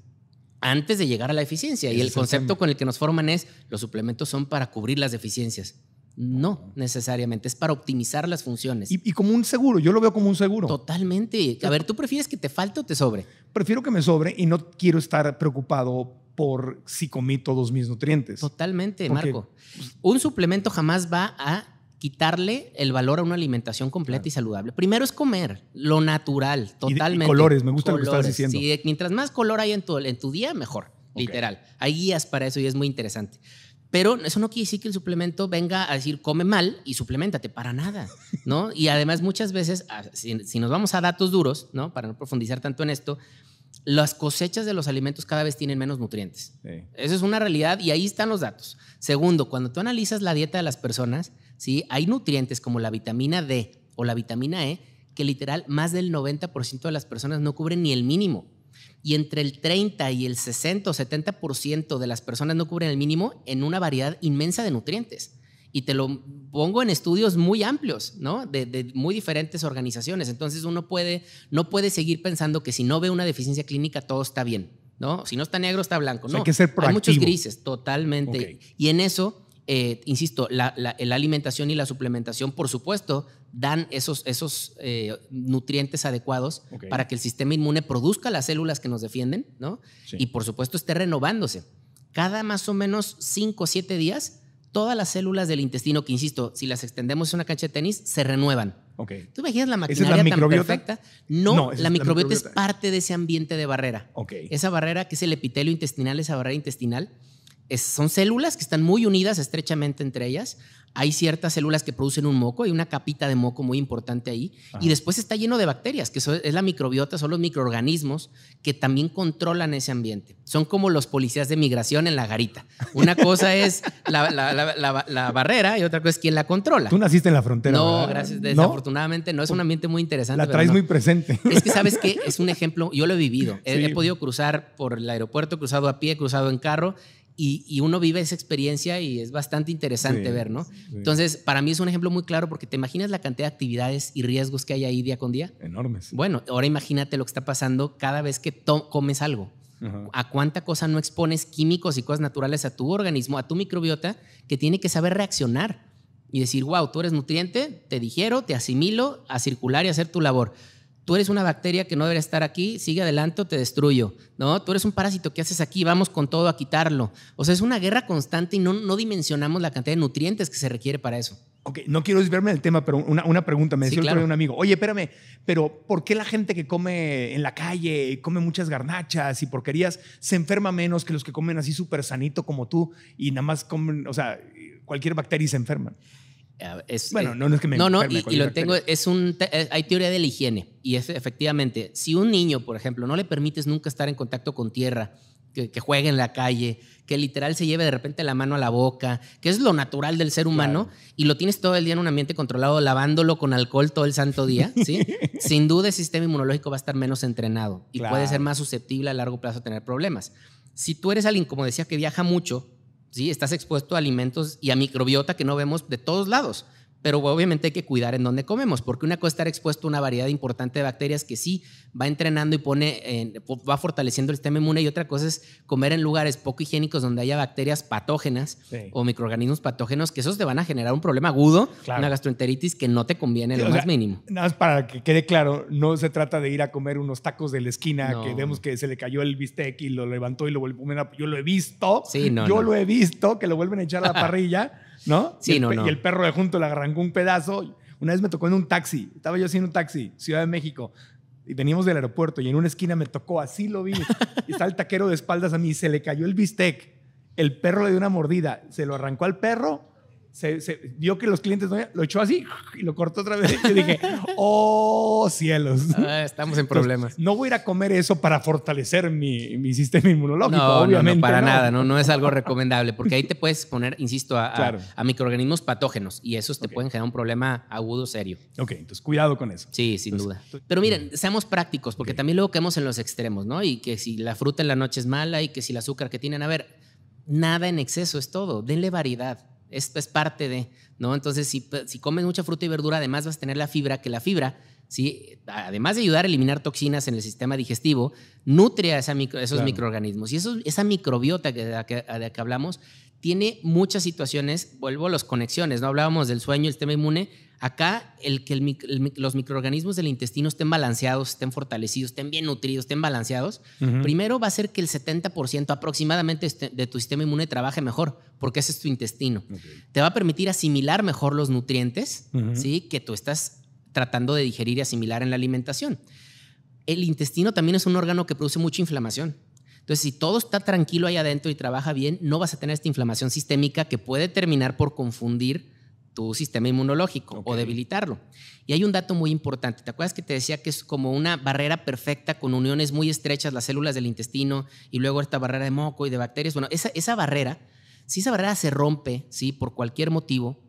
antes de llegar a la deficiencia Y el concepto con el que nos forman es los suplementos son para cubrir las deficiencias. No necesariamente, es para optimizar las funciones. Y, como un seguro, yo lo veo como un seguro. Totalmente. A ver, ¿tú prefieres que te falte o te sobre? Prefiero que me sobre y no quiero estar preocupado por si comí todos mis nutrientes. Totalmente, Marco. Un suplemento jamás va a quitarle el valor a una alimentación completa y saludable. Primero es comer lo natural, totalmente. Y, colores, me gusta lo que estás diciendo. Sí, mientras más color hay en tu, día, mejor, literal. Hay guías para eso y es muy interesante. Pero eso no quiere decir que el suplemento venga a decir come mal y suplementate, para nada, ¿no? Y además muchas veces, ah, si, nos vamos a datos duros, ¿no? Para no profundizar tanto en esto, las cosechas de los alimentos cada vez tienen menos nutrientes. Esa Eso es una realidad y ahí están los datos. Segundo, cuando tú analizas la dieta de las personas, ¿sí? hay nutrientes como la vitamina D o la vitamina E que literal más del 90% de las personas no cubren ni el mínimo y entre el 30 y el 60 o 70% de las personas no cubren el mínimo en una variedad inmensa de nutrientes. Y te lo pongo en estudios muy amplios, ¿no? De, muy diferentes organizaciones. Entonces uno no puede seguir pensando que si no ve una deficiencia clínica todo está bien, ¿no? Si no está negro está blanco. no, hay que ser proactivo. Hay muchos grises, totalmente. Y en eso eh, insisto, eh, la, alimentación y la suplementación, por supuesto, dan esos, esos eh, nutrientes adecuados para que el sistema inmune produzca las células que nos defienden, ¿no? Y por supuesto esté renovándose. Cada más o menos 5 o 7 días, todas las células del intestino, que insisto, si las extendemos en una cancha de tenis, se renuevan. ¿Tú imaginas la maquinaria tan perfecta? No, la, microbiota es parte de ese ambiente de barrera. Esa barrera que es el epitelio intestinal, esa barrera intestinal, son células que están muy unidas estrechamente entre ellas. Hay ciertas células que producen un moco, hay una capita de moco muy importante ahí. Y después está lleno de bacterias, que es la microbiota, son los microorganismos que también controlan ese ambiente. Son como los policías de migración en la garita. Una cosa es la, barrera y otra cosa es quién la controla. Tú naciste en la frontera. No, gracias. Desafortunadamente ¿No? es un ambiente muy interesante. La traes muy presente. Es que sabes que es un ejemplo, yo lo he vivido. He, he podido cruzar por el aeropuerto, cruzado a pie, cruzado en carro y, uno vive esa experiencia y es bastante interesante ver, ¿no? Entonces, para mí es un ejemplo muy claro porque te imaginas la cantidad de actividades y riesgos que hay ahí día con día. Enormes. Bueno, ahora imagínate lo que está pasando cada vez que comes algo. ¿A cuánta cosa no expones químicos y cosas naturales a tu organismo, a tu microbiota, que tiene que saber reaccionar y decir, wow, tú eres nutriente, te digiero, te asimilo a circular y hacer tu labor? tú eres una bacteria que no debería estar aquí, sigue adelante o te destruyo, ¿no? Tú eres un parásito, que haces aquí? Vamos con todo a quitarlo. O sea, es una guerra constante y no, no dimensionamos la cantidad de nutrientes que se requiere para eso. Ok, no quiero desviarme del tema, pero una, pregunta. Me decía un amigo, oye, espérame, pero ¿por qué la gente que come en la calle, come muchas garnachas y porquerías, se enferma menos que los que comen así súper sanito como tú y nada más comen, o sea, cualquier bacteria y se enferman? bueno, eh, no, es que me No, no, y, lo tengo, es un, eh, hay teoría de la higiene. Y es, efectivamente, si un niño, por ejemplo, no le permites nunca estar en contacto con tierra, que, juegue en la calle, que literal se lleve de repente la mano a la boca, que es lo natural del ser humano, y lo tienes todo el día en un ambiente controlado, lavándolo con alcohol todo el santo día, ¿sí? Sin duda el sistema inmunológico va a estar menos entrenado y puede ser más susceptible a largo plazo a tener problemas. Si tú eres alguien, como decía, que viaja mucho, ¿sí? Estás expuesto a alimentos y a microbiota que no vemos de todos lados pero obviamente hay que cuidar en dónde comemos, porque una cosa es estar expuesto a una variedad importante de bacterias que sí va entrenando y pone, va fortaleciendo el sistema inmune, y otra cosa es comer en lugares poco higiénicos donde haya bacterias patógenas o microorganismos patógenos, que esos te van a generar un problema agudo, una gastroenteritis que no te conviene lo más mínimo. Nada más para que quede claro, no se trata de ir a comer unos tacos de la esquina que vemos que se le cayó el bistec y lo levantó y lo volvió a Yo lo he visto, sí, no, yo lo he visto, que lo vuelven a echar a la parrilla. ¿No? Sí, no, no. Y el perro de junto le arrancó un pedazo. Una vez me tocó en un taxi. Estaba yo haciendo un taxi, Ciudad de México. Y veníamos del aeropuerto y en una esquina me tocó, así lo vi. y está el taquero de espaldas a mí se le cayó el bistec. El perro le dio una mordida. Se lo arrancó al perro se, vio que los clientes lo echó así y lo cortó otra vez. Y dije, oh cielos. Ah, estamos en problemas. no voy a ir a comer eso para fortalecer mi, sistema inmunológico, obviamente. No, para nada, no, no es algo recomendable, porque ahí te puedes poner, insisto, a, microorganismos patógenos y esos te pueden generar un problema agudo serio. Ok, entonces cuidado con eso. Sí, sin duda. Pero miren, seamos prácticos, porque también luego caemos en los extremos, ¿no? Y que si la fruta en la noche es mala y que si el azúcar que tienen, a ver, nada en exceso es todo, denle variedad esto es parte de, ¿no? Entonces, si, si comes mucha fruta y verdura, además vas a tener la fibra, que la fibra ¿Sí? además de ayudar a eliminar toxinas en el sistema digestivo, nutre a esa micro, esos microorganismos. Y eso, esa microbiota que, de, la que, que hablamos tiene muchas situaciones, vuelvo a las conexiones, ¿no? Hablábamos del sueño, el sistema inmune, Acá, el que los microorganismos del intestino estén balanceados, estén fortalecidos, estén bien nutridos, estén balanceados, primero va a ser que el 70% aproximadamente este, de tu sistema inmune trabaje mejor, porque ese es tu intestino. Te va a permitir asimilar mejor los nutrientes ¿sí? que tú estás tratando de digerir y asimilar en la alimentación. El intestino también es un órgano que produce mucha inflamación. Entonces, si todo está tranquilo ahí adentro y trabaja bien, no vas a tener esta inflamación sistémica que puede terminar por confundir tu sistema inmunológico o debilitarlo. Y hay un dato muy importante. ¿Te acuerdas que te decía que es como una barrera perfecta con uniones muy estrechas, las células del intestino y luego esta barrera de moco y de bacterias? Bueno, esa, esa barrera, si esa barrera se rompe, ¿sí? Por cualquier motivo,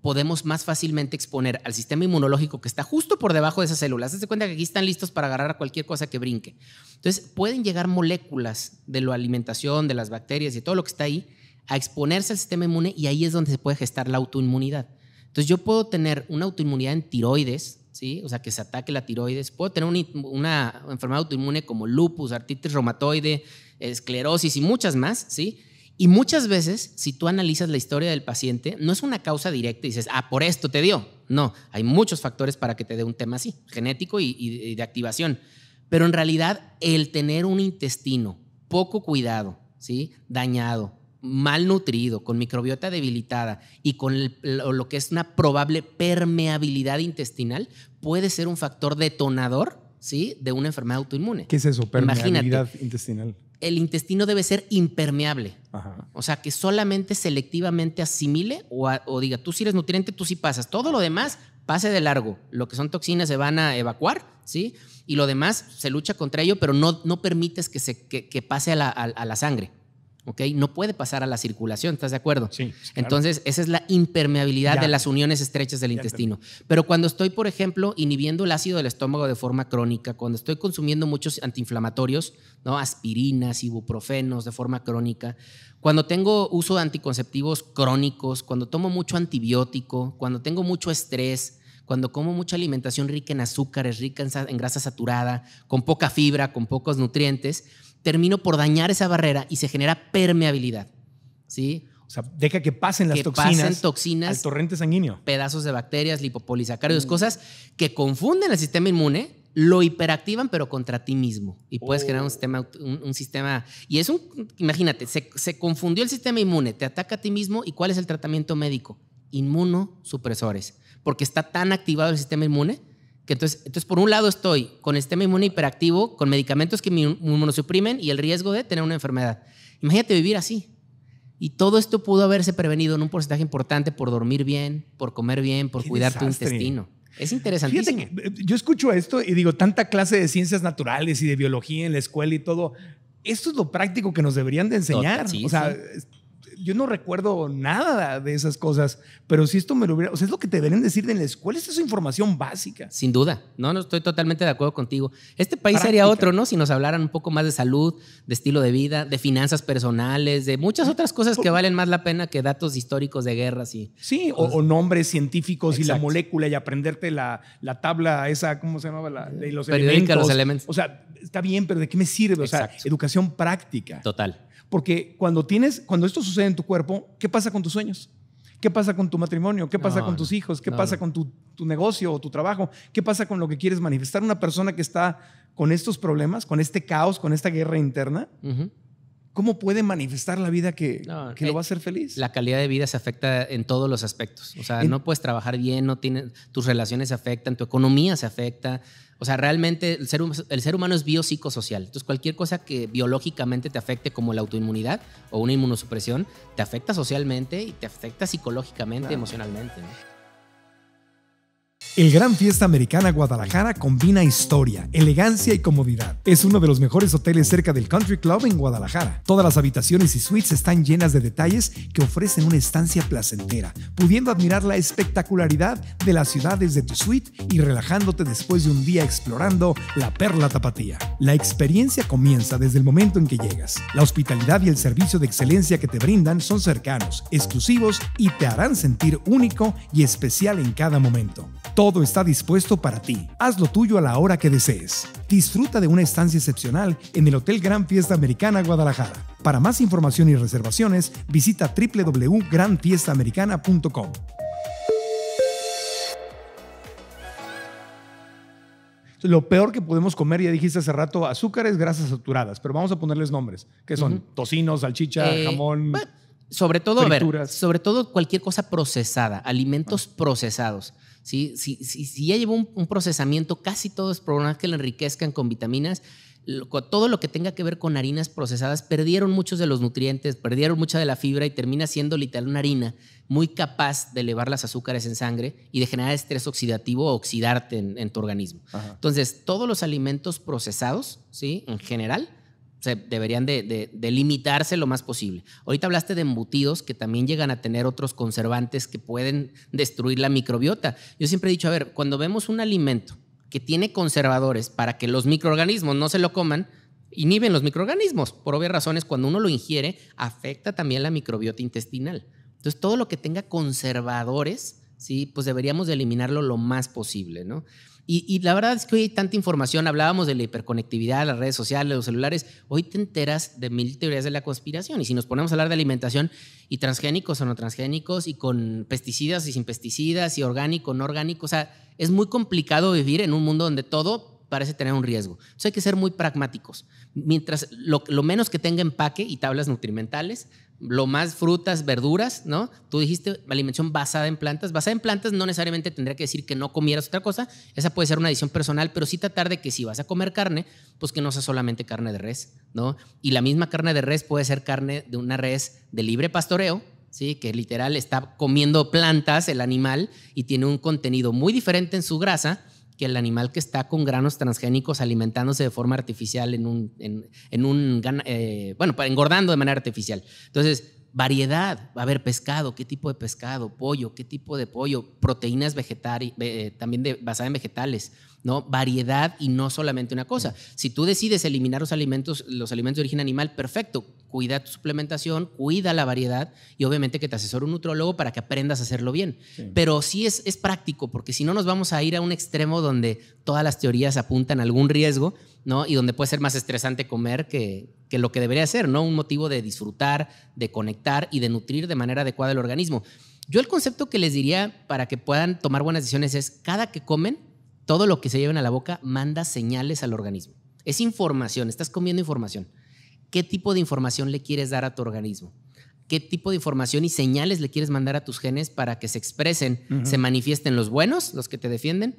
podemos más fácilmente exponer al sistema inmunológico que está justo por debajo de esas células. Hazte cuenta que aquí están listos para agarrar a cualquier cosa que brinque. Entonces, pueden llegar moléculas de la alimentación, de las bacterias y todo lo que está ahí a exponerse al sistema inmune y ahí es donde se puede gestar la autoinmunidad. Entonces yo puedo tener una autoinmunidad en tiroides, ¿sí? o sea, que se ataque la tiroides, puedo tener una, enfermedad autoinmune como lupus, artritis reumatoide, esclerosis y muchas más, ¿sí? Y muchas veces, si tú analizas la historia del paciente, no es una causa directa y dices, ah, por esto te dio. No, hay muchos factores para que te dé un tema así, genético y, y de activación. Pero en realidad, el tener un intestino poco cuidado, ¿sí? dañado, mal nutrido, con microbiota debilitada y con lo que es una probable permeabilidad intestinal, puede ser un factor detonador ¿sí? de una enfermedad autoinmune. ¿Qué es eso? Permeabilidad intestinal. El intestino debe ser impermeable. O sea, que solamente selectivamente asimile o, diga, tú si eres nutriente, tú sí pasas. Todo lo demás pase de largo. Lo que son toxinas se van a evacuar, ¿sí? Y lo demás se lucha contra ello, pero no, no permites que, se, pase a la sangre. No puede pasar a la circulación, ¿estás de acuerdo? Sí. Entonces, esa es la impermeabilidad de las uniones estrechas del intestino. Pero cuando estoy, por ejemplo, inhibiendo el ácido del estómago de forma crónica, cuando estoy consumiendo muchos antiinflamatorios, ¿no? Aspirinas, ibuprofenos de forma crónica, cuando tengo uso de anticonceptivos crónicos, cuando tomo mucho antibiótico, cuando tengo mucho estrés, cuando como mucha alimentación rica en azúcares, rica en, grasa saturada, con poca fibra, con pocos nutrientes, termino por dañar esa barrera y se genera permeabilidad. ¿Sí? O sea, deja que pasen las toxinas, toxinas al torrente sanguíneo. Pedazos de bacterias, lipopolisacarios, mm. cosas que confunden el sistema inmune, lo hiperactivan, pero contra ti mismo. Y puedes oh. generar un sistema, sistema. Y es un. Imagínate, se, se, confundió el sistema inmune, te ataca a ti mismo. ¿Y cuál es el tratamiento médico? Inmunosupresores. Porque está tan activado el sistema inmune que entonces, entonces, por un lado estoy con el sistema inmune hiperactivo, con medicamentos que me inmunosuprimen y el riesgo de tener una enfermedad. Imagínate vivir así. Y todo esto pudo haberse prevenido en un porcentaje importante por dormir bien, por comer bien, por cuidar tu intestino. Es interesantísimo. Fíjate, eh, yo escucho esto y digo, tanta clase de ciencias naturales y de biología en la escuela y todo. Esto es lo práctico que nos deberían de enseñar yo no recuerdo nada de esas cosas, pero si esto me lo hubiera, o sea, es lo que te deberían decir en la escuela, es es información básica. Sin duda, no, no estoy totalmente de acuerdo contigo. Este país sería otro, ¿no? Si nos hablaran un poco más de salud, de estilo de vida, de finanzas personales, de muchas otras cosas que valen más la pena que datos históricos de guerras y... Sí, o, nombres científicos y la molécula y aprenderte la, la tabla esa, ¿cómo se llamaba? La, eh, de los elementos. O sea, está bien, pero ¿de qué me sirve? O sea, educación práctica. Total. Porque cuando tienes, cuando esto sucede en tu cuerpo, ¿qué pasa con tus sueños? ¿Qué pasa con tu matrimonio? ¿Qué pasa con tus hijos? ¿Qué pasa con tu, negocio o tu trabajo? ¿Qué pasa con lo que quieres manifestar? Una persona que está con estos problemas, con este caos, con esta guerra interna, ¿cómo puede manifestar la vida que, que lo eh, va a hacer feliz? La calidad de vida se afecta en todos los aspectos. O sea, no puedes trabajar bien, no tienes, tus relaciones se afectan, tu economía se afecta. O sea, realmente el ser, el ser humano es biopsicosocial. Entonces, cualquier cosa que biológicamente te afecte, como la autoinmunidad o una inmunosupresión, te afecta socialmente y te afecta psicológicamente, emocionalmente. El Gran Fiesta Americana Guadalajara combina historia, elegancia y comodidad. Es uno de los mejores hoteles cerca del Country Club en Guadalajara. Todas las habitaciones y suites están llenas de detalles que ofrecen una estancia placentera, pudiendo admirar la espectacularidad de las ciudades de tu suite y relajándote después de un día explorando la perla tapatía. La experiencia comienza desde el momento en que llegas. La hospitalidad y el servicio de excelencia que te brindan son cercanos, exclusivos y te harán sentir único y especial en cada momento. Todo está dispuesto para ti. Haz lo tuyo a la hora que desees. Disfruta de una estancia excepcional en el Hotel Gran Fiesta Americana Guadalajara. Para más información y reservaciones, visita www.granfiestaamericana.com. Lo peor que podemos comer, ya dijiste hace rato, azúcares, grasas saturadas, pero vamos a ponerles nombres, que son ¿Tocinos, salchicha, eh, jamón. sobre todo, sobre todo cualquier cosa procesada, alimentos ah. procesados. Si, ya llevó un, procesamiento, casi todos los programas que le enriquezcan con vitaminas. todo lo que tenga que ver con harinas procesadas, perdieron muchos de los nutrientes, perdieron mucha de la fibra y termina siendo literal una harina muy capaz de elevar las azúcares en sangre y de generar estrés oxidativo o oxidarte en, tu organismo. Entonces, todos los alimentos procesados, ¿sí? En general, se deberían de, limitarse lo más posible. Ahorita hablaste de embutidos que también llegan a tener otros conservantes que pueden destruir la microbiota. Yo siempre he dicho, a ver, cuando vemos un alimento que tiene conservadores para que los microorganismos no se lo coman, inhiben los microorganismos. Por obvias razones, cuando uno lo ingiere, afecta también la microbiota intestinal. Entonces, todo lo que tenga conservadores, sí, pues deberíamos eliminarlo lo más posible, ¿no? Y, la verdad es que hoy hay tanta información, hablábamos de la hiperconectividad, las redes sociales, los celulares, hoy te enteras de mil teorías de la conspiración. Y si nos ponemos a hablar de alimentación y transgénicos o no transgénicos, y con pesticidas y sin pesticidas, y orgánico, no orgánico, o sea, es muy complicado vivir en un mundo donde todo parece tener un riesgo. Entonces hay que ser muy pragmáticos. Mientras lo, menos que tenga empaque y tablas nutrimentales, lo más frutas, verduras, ¿no? Tú dijiste alimentación basada en plantas. Basada en plantas no necesariamente tendría que decir que no comieras otra cosa. Esa puede ser una decisión personal, pero sí tratar de que si vas a comer carne, pues que no sea solamente carne de res, ¿no? Y la misma carne de res puede ser carne de una res de libre pastoreo, ¿sí? que literal está comiendo plantas el animal y tiene un contenido muy diferente en su grasa que el animal que está con granos transgénicos alimentándose de forma artificial en un, en, un eh, bueno, engordando de manera artificial. Entonces, variedad, va a haber pescado, qué tipo de pescado, pollo, qué tipo de pollo, proteínas vegetales, eh, también de, basadas en vegetales ¿no? Variedad y no solamente una cosa. Si tú decides eliminar los alimentos, los alimentos de origen animal, perfecto, cuida tu suplementación, cuida la variedad y obviamente que te asesore un nutrólogo para que aprendas a hacerlo bien. Pero sí es, es práctico, porque si no nos vamos a ir a un extremo donde todas las teorías apuntan a algún riesgo, ¿no? Y donde puede ser más estresante comer que, que lo que debería ser, ¿no? Un motivo de disfrutar, de conectar y de nutrir de manera adecuada el organismo. Yo el concepto que les diría para que puedan tomar buenas decisiones es cada que comen, todo lo que se lleven a la boca manda señales al organismo. Es información, estás comiendo información. ¿Qué tipo de información le quieres dar a tu organismo? ¿Qué tipo de información y señales le quieres mandar a tus genes para que se expresen, se manifiesten los buenos, los que te defienden,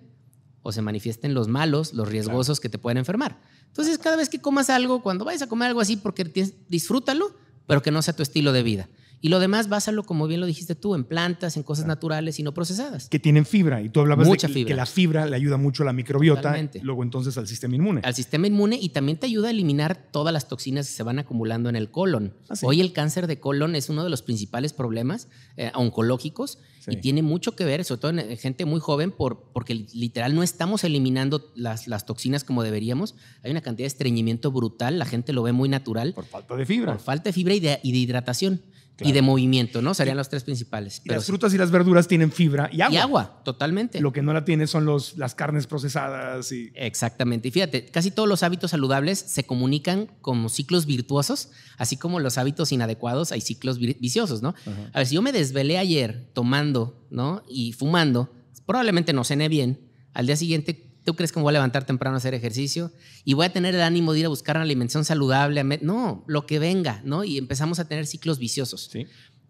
o se manifiesten los malos, los riesgosos que te pueden enfermar. Entonces, cada vez que comas algo, cuando vayas a comer algo así, porque disfrútalo, pero que no sea tu estilo de vida. Y lo demás, básalo, como bien lo dijiste tú, en plantas, en cosas naturales y no procesadas. Que tienen fibra. Y tú hablabas de que la fibra le ayuda mucho a la microbiota. Luego entonces al sistema inmune. Al sistema inmune y también te ayuda a eliminar todas las toxinas que se van acumulando en el colon. Ah, Hoy el cáncer de colon es uno de los principales problemas eh, oncológicos y tiene mucho que ver, sobre todo en eh, gente muy joven, por, porque literal no estamos eliminando las, las toxinas como deberíamos. Hay una cantidad de estreñimiento brutal, la gente lo ve muy natural. Por falta de fibra. Por falta de fibra y de hidratación y de movimiento, ¿no? Serían los tres principales. Y las frutas y las verduras tienen fibra y agua. Y agua, totalmente. Lo que no la tiene son los, las carnes procesadas y... Exactamente. Y fíjate, casi todos los hábitos saludables se comunican como ciclos virtuosos, así como los hábitos inadecuados hay ciclos viciosos, ¿no? A ver, si yo me desvelé ayer tomando, ¿no? Y fumando, probablemente no cené bien. Al día siguiente ¿Tú crees que me voy a levantar temprano a hacer ejercicio? Y voy a tener el ánimo de ir a buscar una alimentación saludable. No, lo que venga, ¿no? Y empezamos a tener ciclos viciosos.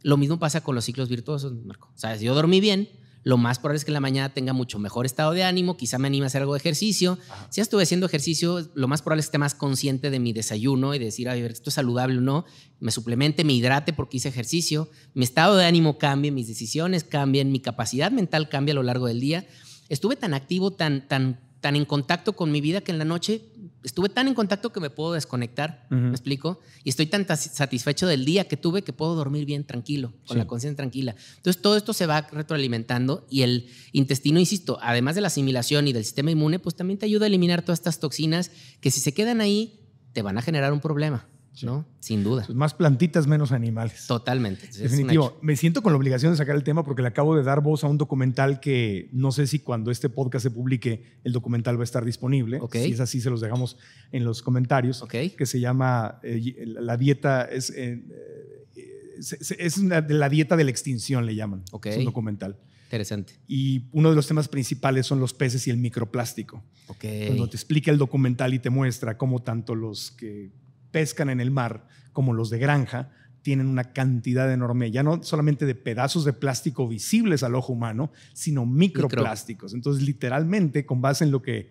Lo mismo pasa con los ciclos virtuosos, Marco. O sea, si yo dormí bien, lo más probable es que en la mañana tenga mucho mejor estado de ánimo, quizá me anime a hacer algo de ejercicio. Si ya estuve haciendo ejercicio, lo más probable es que esté más consciente de mi desayuno y decir, a ver, esto es saludable o no, me suplemente, me hidrate porque hice ejercicio, mi estado de ánimo cambia, mis decisiones cambian, mi capacidad mental cambia a lo largo del día. Estuve tan activo, tan, tan tan en contacto con mi vida que en la noche estuve tan en contacto que me puedo desconectar, ¿me explico? Y estoy tan satisfecho del día que tuve que puedo dormir bien tranquilo, con la conciencia tranquila. Entonces todo esto se va retroalimentando y el intestino, insisto, además de la asimilación y del sistema inmune, pues también te ayuda a eliminar todas estas toxinas que si se quedan ahí te van a generar un problema. Sin duda. Más plantitas, menos animales. Totalmente. Definitivo. Me siento con la obligación de sacar el tema porque le acabo de dar voz a un documental que no sé si cuando este podcast se publique el documental va a estar disponible. Si es así, se los dejamos en los comentarios. Que se llama eh, La dieta es... Eh, eh, es, la dieta de la extinción, le llaman. Es un documental. Interesante. Y uno de los temas principales son los peces y el microplástico. Cuando te explica el documental y te muestra cómo tanto los que pescan en el mar, como los de granja, tienen una cantidad enorme, ya no solamente de pedazos de plástico visibles al ojo humano, sino microplásticos. Entonces, literalmente, con base en lo que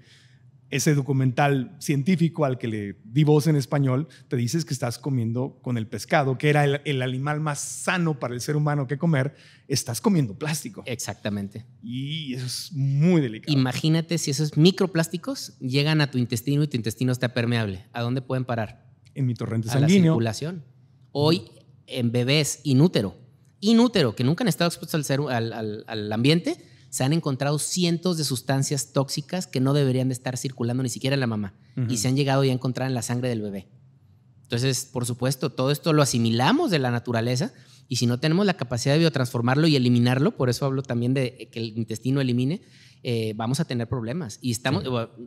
ese documental científico al que le di voz en español, te dices que estás comiendo con el pescado, que era el, el animal más sano para el ser humano que comer, estás comiendo plástico. Exactamente. Y eso es muy delicado. Imagínate si esos microplásticos llegan a tu intestino y tu intestino está permeable. ¿A dónde pueden parar? en mi torrente a sanguíneo. La circulación. Hoy en bebés inútero, inútero, que nunca han estado expuestos al, al, ambiente, se han encontrado cientos de sustancias tóxicas que no deberían de estar circulando ni siquiera en la mamá y se han llegado ya a encontrar en la sangre del bebé. Entonces, por supuesto, todo esto lo asimilamos de la naturaleza y si no tenemos la capacidad de biotransformarlo y eliminarlo, por eso hablo también de que el intestino elimine, eh, vamos a tener problemas. Y estamos,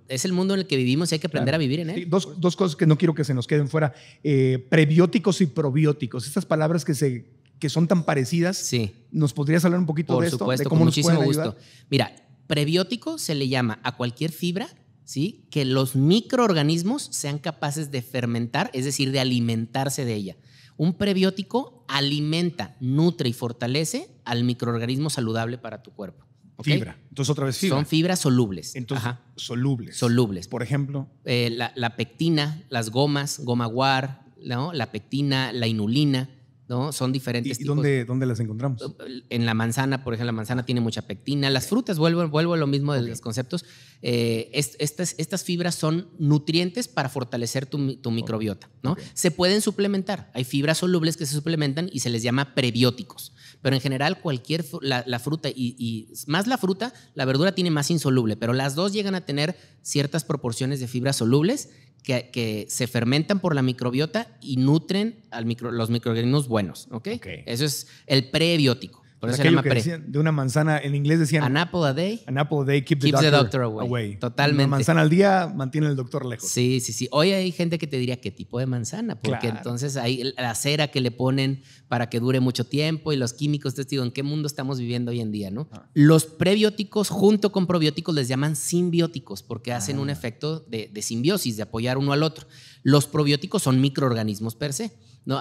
es el mundo en el que vivimos y hay que aprender a vivir en él. dos, cosas que no quiero que se nos queden fuera. Eh, prebióticos y probióticos. Estas palabras que se que son tan parecidas. Sí. ¿Nos podrías hablar un poquito de esto? Por supuesto, con muchísimo gusto. Mira, prebiótico se le llama a cualquier fibra ¿sí? que los microorganismos sean capaces de fermentar, es decir, de alimentarse de ella. Un prebiótico alimenta, nutre y fortalece al microorganismo saludable para tu cuerpo. Fibra. Entonces, otra vez fibra. Son fibras solubles. Entonces, solubles. Solubles. Por ejemplo. Eh, la, pectina, las gomas, goma guar, ¿no? la pectina, la inulina. ¿no? Son diferentes. ¿Y, Dónde, dónde, las encontramos? Eh, en la manzana, por ejemplo, la manzana tiene mucha pectina. Las frutas, vuelvo, vuelvo a lo mismo de los conceptos. Eh, estas, estas, fibras son nutrientes para fortalecer tu, microbiota, ¿no? Se pueden suplementar. Hay fibras solubles que se suplementan y se les llama prebióticos. Pero en general, cualquier la, fruta y, más la fruta, la verdura tiene más insoluble, pero las dos llegan a tener ciertas proporciones de fibras solubles que, se fermentan por la microbiota y nutren al los microorganismos buenos. ¿ok? Eso es el prebiótico. Por eso de una manzana, en inglés decían. An apple a day. apple day keeps the doctor, away. Totalmente. Una manzana al día mantiene al doctor lejos. Sí, sí, sí. Hoy hay gente que te diría qué tipo de manzana, porque entonces hay la cera que le ponen para que dure mucho tiempo y los químicos. Te digo, ¿en qué mundo estamos viviendo hoy en día, no? Ah. Los prebióticos junto con probióticos les llaman simbióticos porque hacen un ah. efecto de simbiosis, de apoyar uno al otro. Los probióticos son microorganismos per se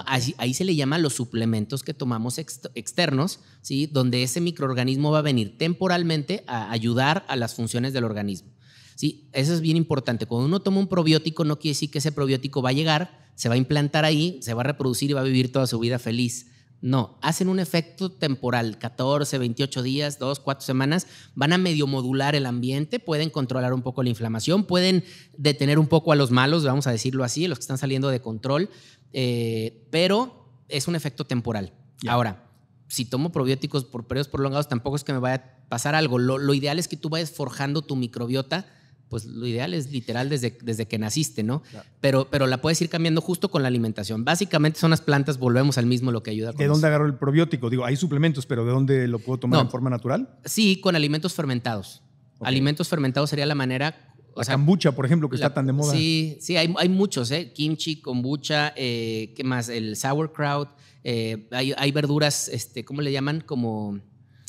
Ahí, se le llama los suplementos que tomamos externos, ¿sí? Donde ese microorganismo va a venir temporalmente a ayudar a las funciones del organismo. ¿sí? Eso es bien importante. Cuando uno toma un probiótico, no quiere decir que ese probiótico va a llegar, se va a implantar ahí, se va a reproducir y va a vivir toda su vida feliz. No, hacen un efecto temporal, 14, 28 días, 2, 4 semanas, van a medio modular el ambiente, pueden controlar un poco la inflamación, pueden detener un poco a los malos, vamos a decirlo así, los que están saliendo de control, eh, pero es un efecto temporal. Ahora, si tomo probióticos por periodos prolongados, tampoco es que me vaya a pasar algo. Lo, ideal es que tú vayas forjando tu microbiota, pues lo ideal es literal desde, desde que naciste, ¿no? Pero, pero la puedes ir cambiando justo con la alimentación. Básicamente son las plantas, volvemos al mismo lo que ayuda. Con ¿De dónde agarro el probiótico? Digo, hay suplementos, pero ¿de dónde lo puedo tomar en forma natural? Sí, con alimentos fermentados. Alimentos fermentados sería la manera o sea, kombucha, por ejemplo, que está tan de moda. Sí, sí, hay, muchos, ¿eh? Kimchi, kombucha, eh, ¿qué más? El sauerkraut. Eh, hay, verduras, este, ¿cómo le llaman? Como...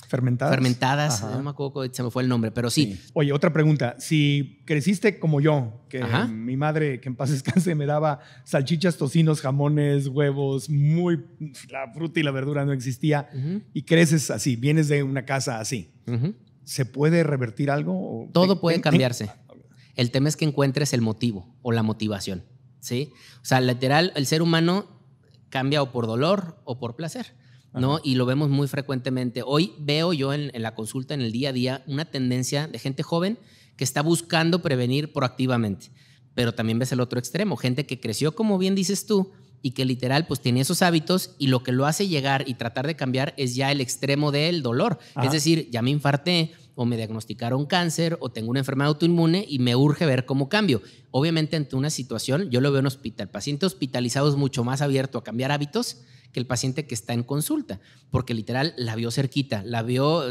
Fermentadas. Fermentadas, no me acuerdo, se me fue el nombre, pero sí. Oye, otra pregunta. Si creciste como yo, que mi madre, que en paz descanse, me daba salchichas, tocinos, jamones, huevos, muy. La fruta y la verdura no existía, y creces así, vienes de una casa así. ¿Se puede revertir algo? Todo puede cambiarse. El tema es que encuentres el motivo o la motivación, ¿sí? O sea, literal, el ser humano cambia o por dolor o por placer, ¿no? Y lo vemos muy frecuentemente. Hoy veo yo en, la consulta, en el día a día, una tendencia de gente joven que está buscando prevenir proactivamente. Pero también ves el otro extremo, gente que creció, como bien dices tú, y que literal pues tiene esos hábitos y lo que lo hace llegar y tratar de cambiar es ya el extremo del dolor. Es decir, ya me infarté, o me diagnosticaron cáncer o tengo una enfermedad autoinmune y me urge ver cómo cambio. Obviamente en una situación, yo lo veo en hospital, paciente hospitalizado es mucho más abierto a cambiar hábitos que el paciente que está en consulta, porque literal la vio cerquita, la vio,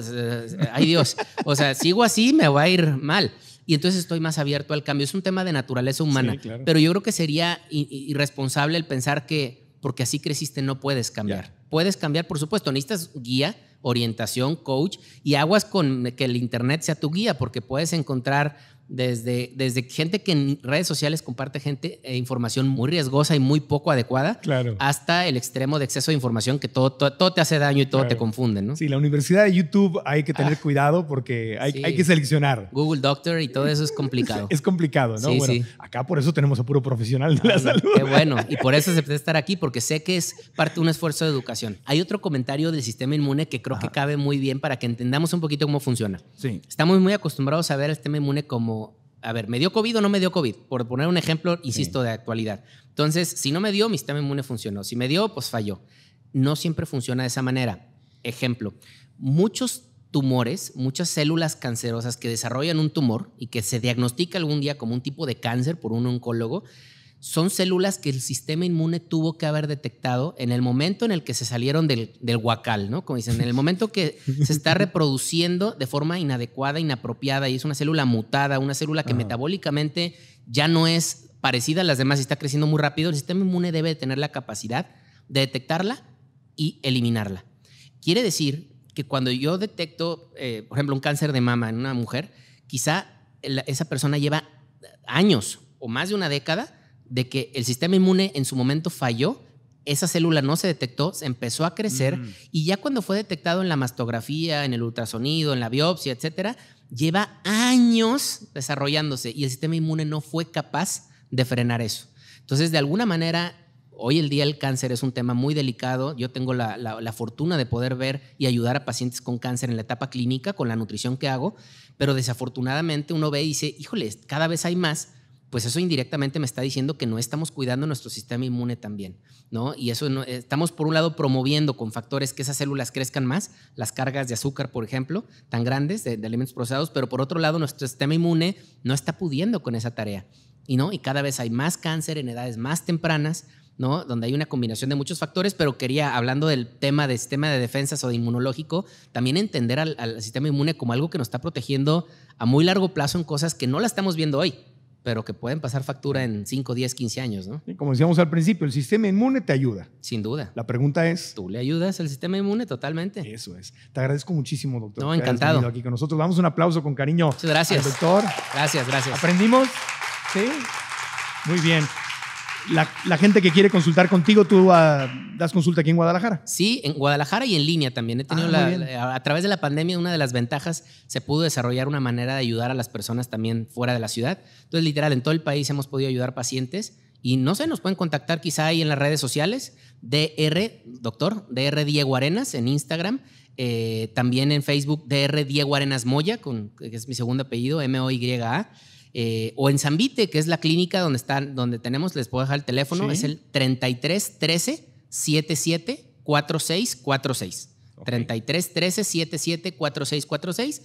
ay Dios, o sea, sigo así, me va a ir mal y entonces estoy más abierto al cambio. Es un tema de naturaleza humana, pero yo creo que sería irresponsable el pensar que porque así creciste no puedes cambiar. Puedes cambiar, por supuesto, necesitas guía, orientación, coach, y aguas con que el Internet sea tu guía, porque puedes encontrar desde, desde gente que en redes sociales comparte gente e información muy riesgosa y muy poco adecuada, hasta el extremo de exceso de información que todo, todo, te hace daño y todo te confunde, ¿no? Sí, la universidad de YouTube hay que tener ah. cuidado porque hay, que seleccionar. Google Doctor y todo eso es complicado. es complicado, ¿no? acá por eso tenemos a puro profesional de la salud. Qué bueno, y por eso se puede estar aquí porque sé que es parte de un esfuerzo de educación. Hay otro comentario del sistema inmune que creo que cabe muy bien para que entendamos un poquito cómo funciona. Sí. Estamos muy acostumbrados a ver el sistema inmune como a ver, ¿me dio COVID o no me dio COVID? Por poner un ejemplo, insisto, de actualidad. Entonces, si no me dio, mi sistema inmune funcionó. Si me dio, pues falló. No siempre funciona de esa manera. Ejemplo, muchos tumores, muchas células cancerosas que desarrollan un tumor y que se diagnostica algún día como un tipo de cáncer por un oncólogo, son células que el sistema inmune tuvo que haber detectado en el momento en el que se salieron del, guacal, ¿no? Como dicen, en el momento que se está reproduciendo de forma inadecuada, inapropiada, y es una célula mutada, una célula que ah. metabólicamente ya no es parecida a las demás y está creciendo muy rápido, el sistema inmune debe tener la capacidad de detectarla y eliminarla. Quiere decir que cuando yo detecto, eh, por ejemplo, un cáncer de mama en una mujer, quizá esa persona lleva años o más de una década de que el sistema inmune en su momento falló, esa célula no se detectó, se empezó a crecer y ya cuando fue detectado en la mastografía, en el ultrasonido, en la biopsia, etcétera, lleva años desarrollándose y el sistema inmune no fue capaz de frenar eso. Entonces, de alguna manera, hoy el día el cáncer es un tema muy delicado. Yo tengo la, fortuna de poder ver y ayudar a pacientes con cáncer en la etapa clínica con la nutrición que hago, pero desafortunadamente uno ve y dice, híjole, cada vez hay más pues eso indirectamente me está diciendo que no estamos cuidando nuestro sistema inmune también, ¿no? Y eso eh, estamos por un lado promoviendo con factores que esas células crezcan más, las cargas de azúcar, por ejemplo, tan grandes de, alimentos procesados, pero por otro lado nuestro sistema inmune no está pudiendo con esa tarea, ¿y no? Y cada vez hay más cáncer en edades más tempranas, ¿no? Donde hay una combinación de muchos factores, pero quería, hablando del tema de sistema de defensas o de inmunológico, también entender al sistema inmune como algo que nos está protegiendo a muy largo plazo en cosas que no la estamos viendo hoy pero que pueden pasar factura en 5, 10, 15 años, ¿no? como decíamos al principio, el sistema inmune te ayuda. Sin duda. La pregunta es... ¿Tú le ayudas al sistema inmune totalmente? Eso es. Te agradezco muchísimo, doctor. No, encantado. Aquí con nosotros. Damos un aplauso con cariño. Muchas gracias. doctor. Gracias, gracias. ¿Aprendimos? Sí. Muy bien la, gente que quiere consultar contigo, tú ah, das consulta aquí en Guadalajara. Sí, en Guadalajara y en línea también. He tenido ah, a través de la pandemia, una de las ventajas, se pudo desarrollar una manera de ayudar a las personas también fuera de la ciudad. Entonces, literal, en todo el país hemos podido ayudar pacientes y no sé, nos pueden contactar quizá ahí en las redes sociales, DR, doctor, DR Diego Arenas en Instagram. Eh, también en Facebook, DR Diego Arenas Moya, con, que es mi segundo apellido, M-O-Y-A. Eh, o en Zambite, que es la clínica donde, donde tenemos, les puedo dejar el teléfono, es el 33 13 77 46. 33 13 77 4646.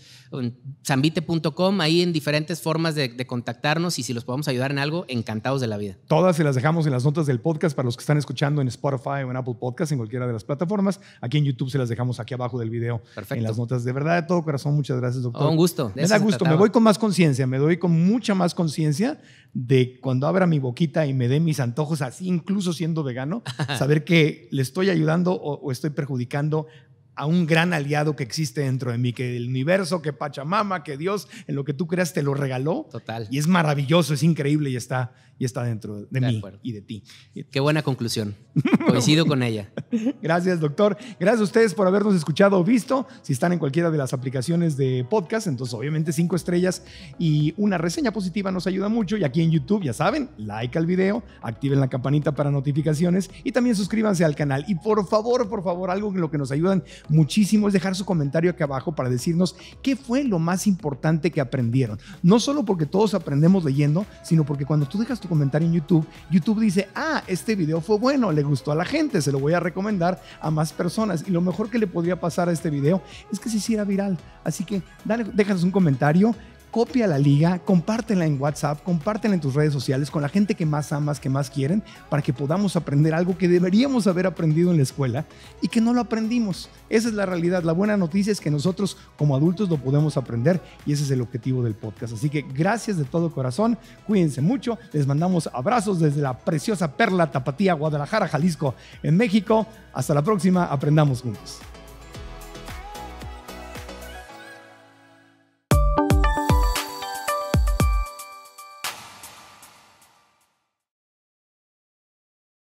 Zambite.com, ahí en diferentes formas de, contactarnos y si los podemos ayudar en algo, encantados de la vida. Todas se las dejamos en las notas del podcast para los que están escuchando en Spotify o en Apple Podcast, en cualquiera de las plataformas. Aquí en YouTube se las dejamos aquí abajo del video. Perfecto. En las notas. De verdad, de todo corazón, muchas gracias, doctor. un gusto. me da gusto, me voy con más conciencia, me doy con mucha más conciencia de cuando abra mi boquita y me dé mis antojos, así incluso siendo vegano, saber que le estoy ayudando o estoy perjudicando a un gran aliado que existe dentro de mí, que el universo, que Pachamama, que Dios, en lo que tú creas, te lo regaló. Total. Y es maravilloso, es increíble y está, está dentro de, mí y de ti. Qué buena conclusión. Coincido con ella. Gracias, doctor. Gracias a ustedes por habernos escuchado o visto. Si están en cualquiera de las aplicaciones de podcast, entonces obviamente cinco estrellas y una reseña positiva nos ayuda mucho. Y aquí en YouTube, ya saben, like al video, activen la campanita para notificaciones y también suscríbanse al canal. Y por favor, por favor, algo en lo que nos ayudan muchísimo es dejar su comentario aquí abajo para decirnos qué fue lo más importante que aprendieron. No solo porque todos aprendemos leyendo, sino porque cuando tú dejas tu comentario en YouTube, YouTube dice, ah, este video fue bueno, le gustó a la gente, se lo voy a recomendar a más personas. Y lo mejor que le podría pasar a este video es que se hiciera viral. Así que dale, déjanos un comentario, copia la liga, compártela en WhatsApp, compártela en tus redes sociales con la gente que más amas, que más quieren, para que podamos aprender algo que deberíamos haber aprendido en la escuela y que no lo aprendimos. Esa es la realidad. La buena noticia es que nosotros como adultos lo podemos aprender y ese es el objetivo del podcast. Así que gracias de todo corazón, cuídense mucho, les mandamos abrazos desde la preciosa perla Tapatía, Guadalajara, Jalisco, en México. Hasta la próxima, aprendamos juntos.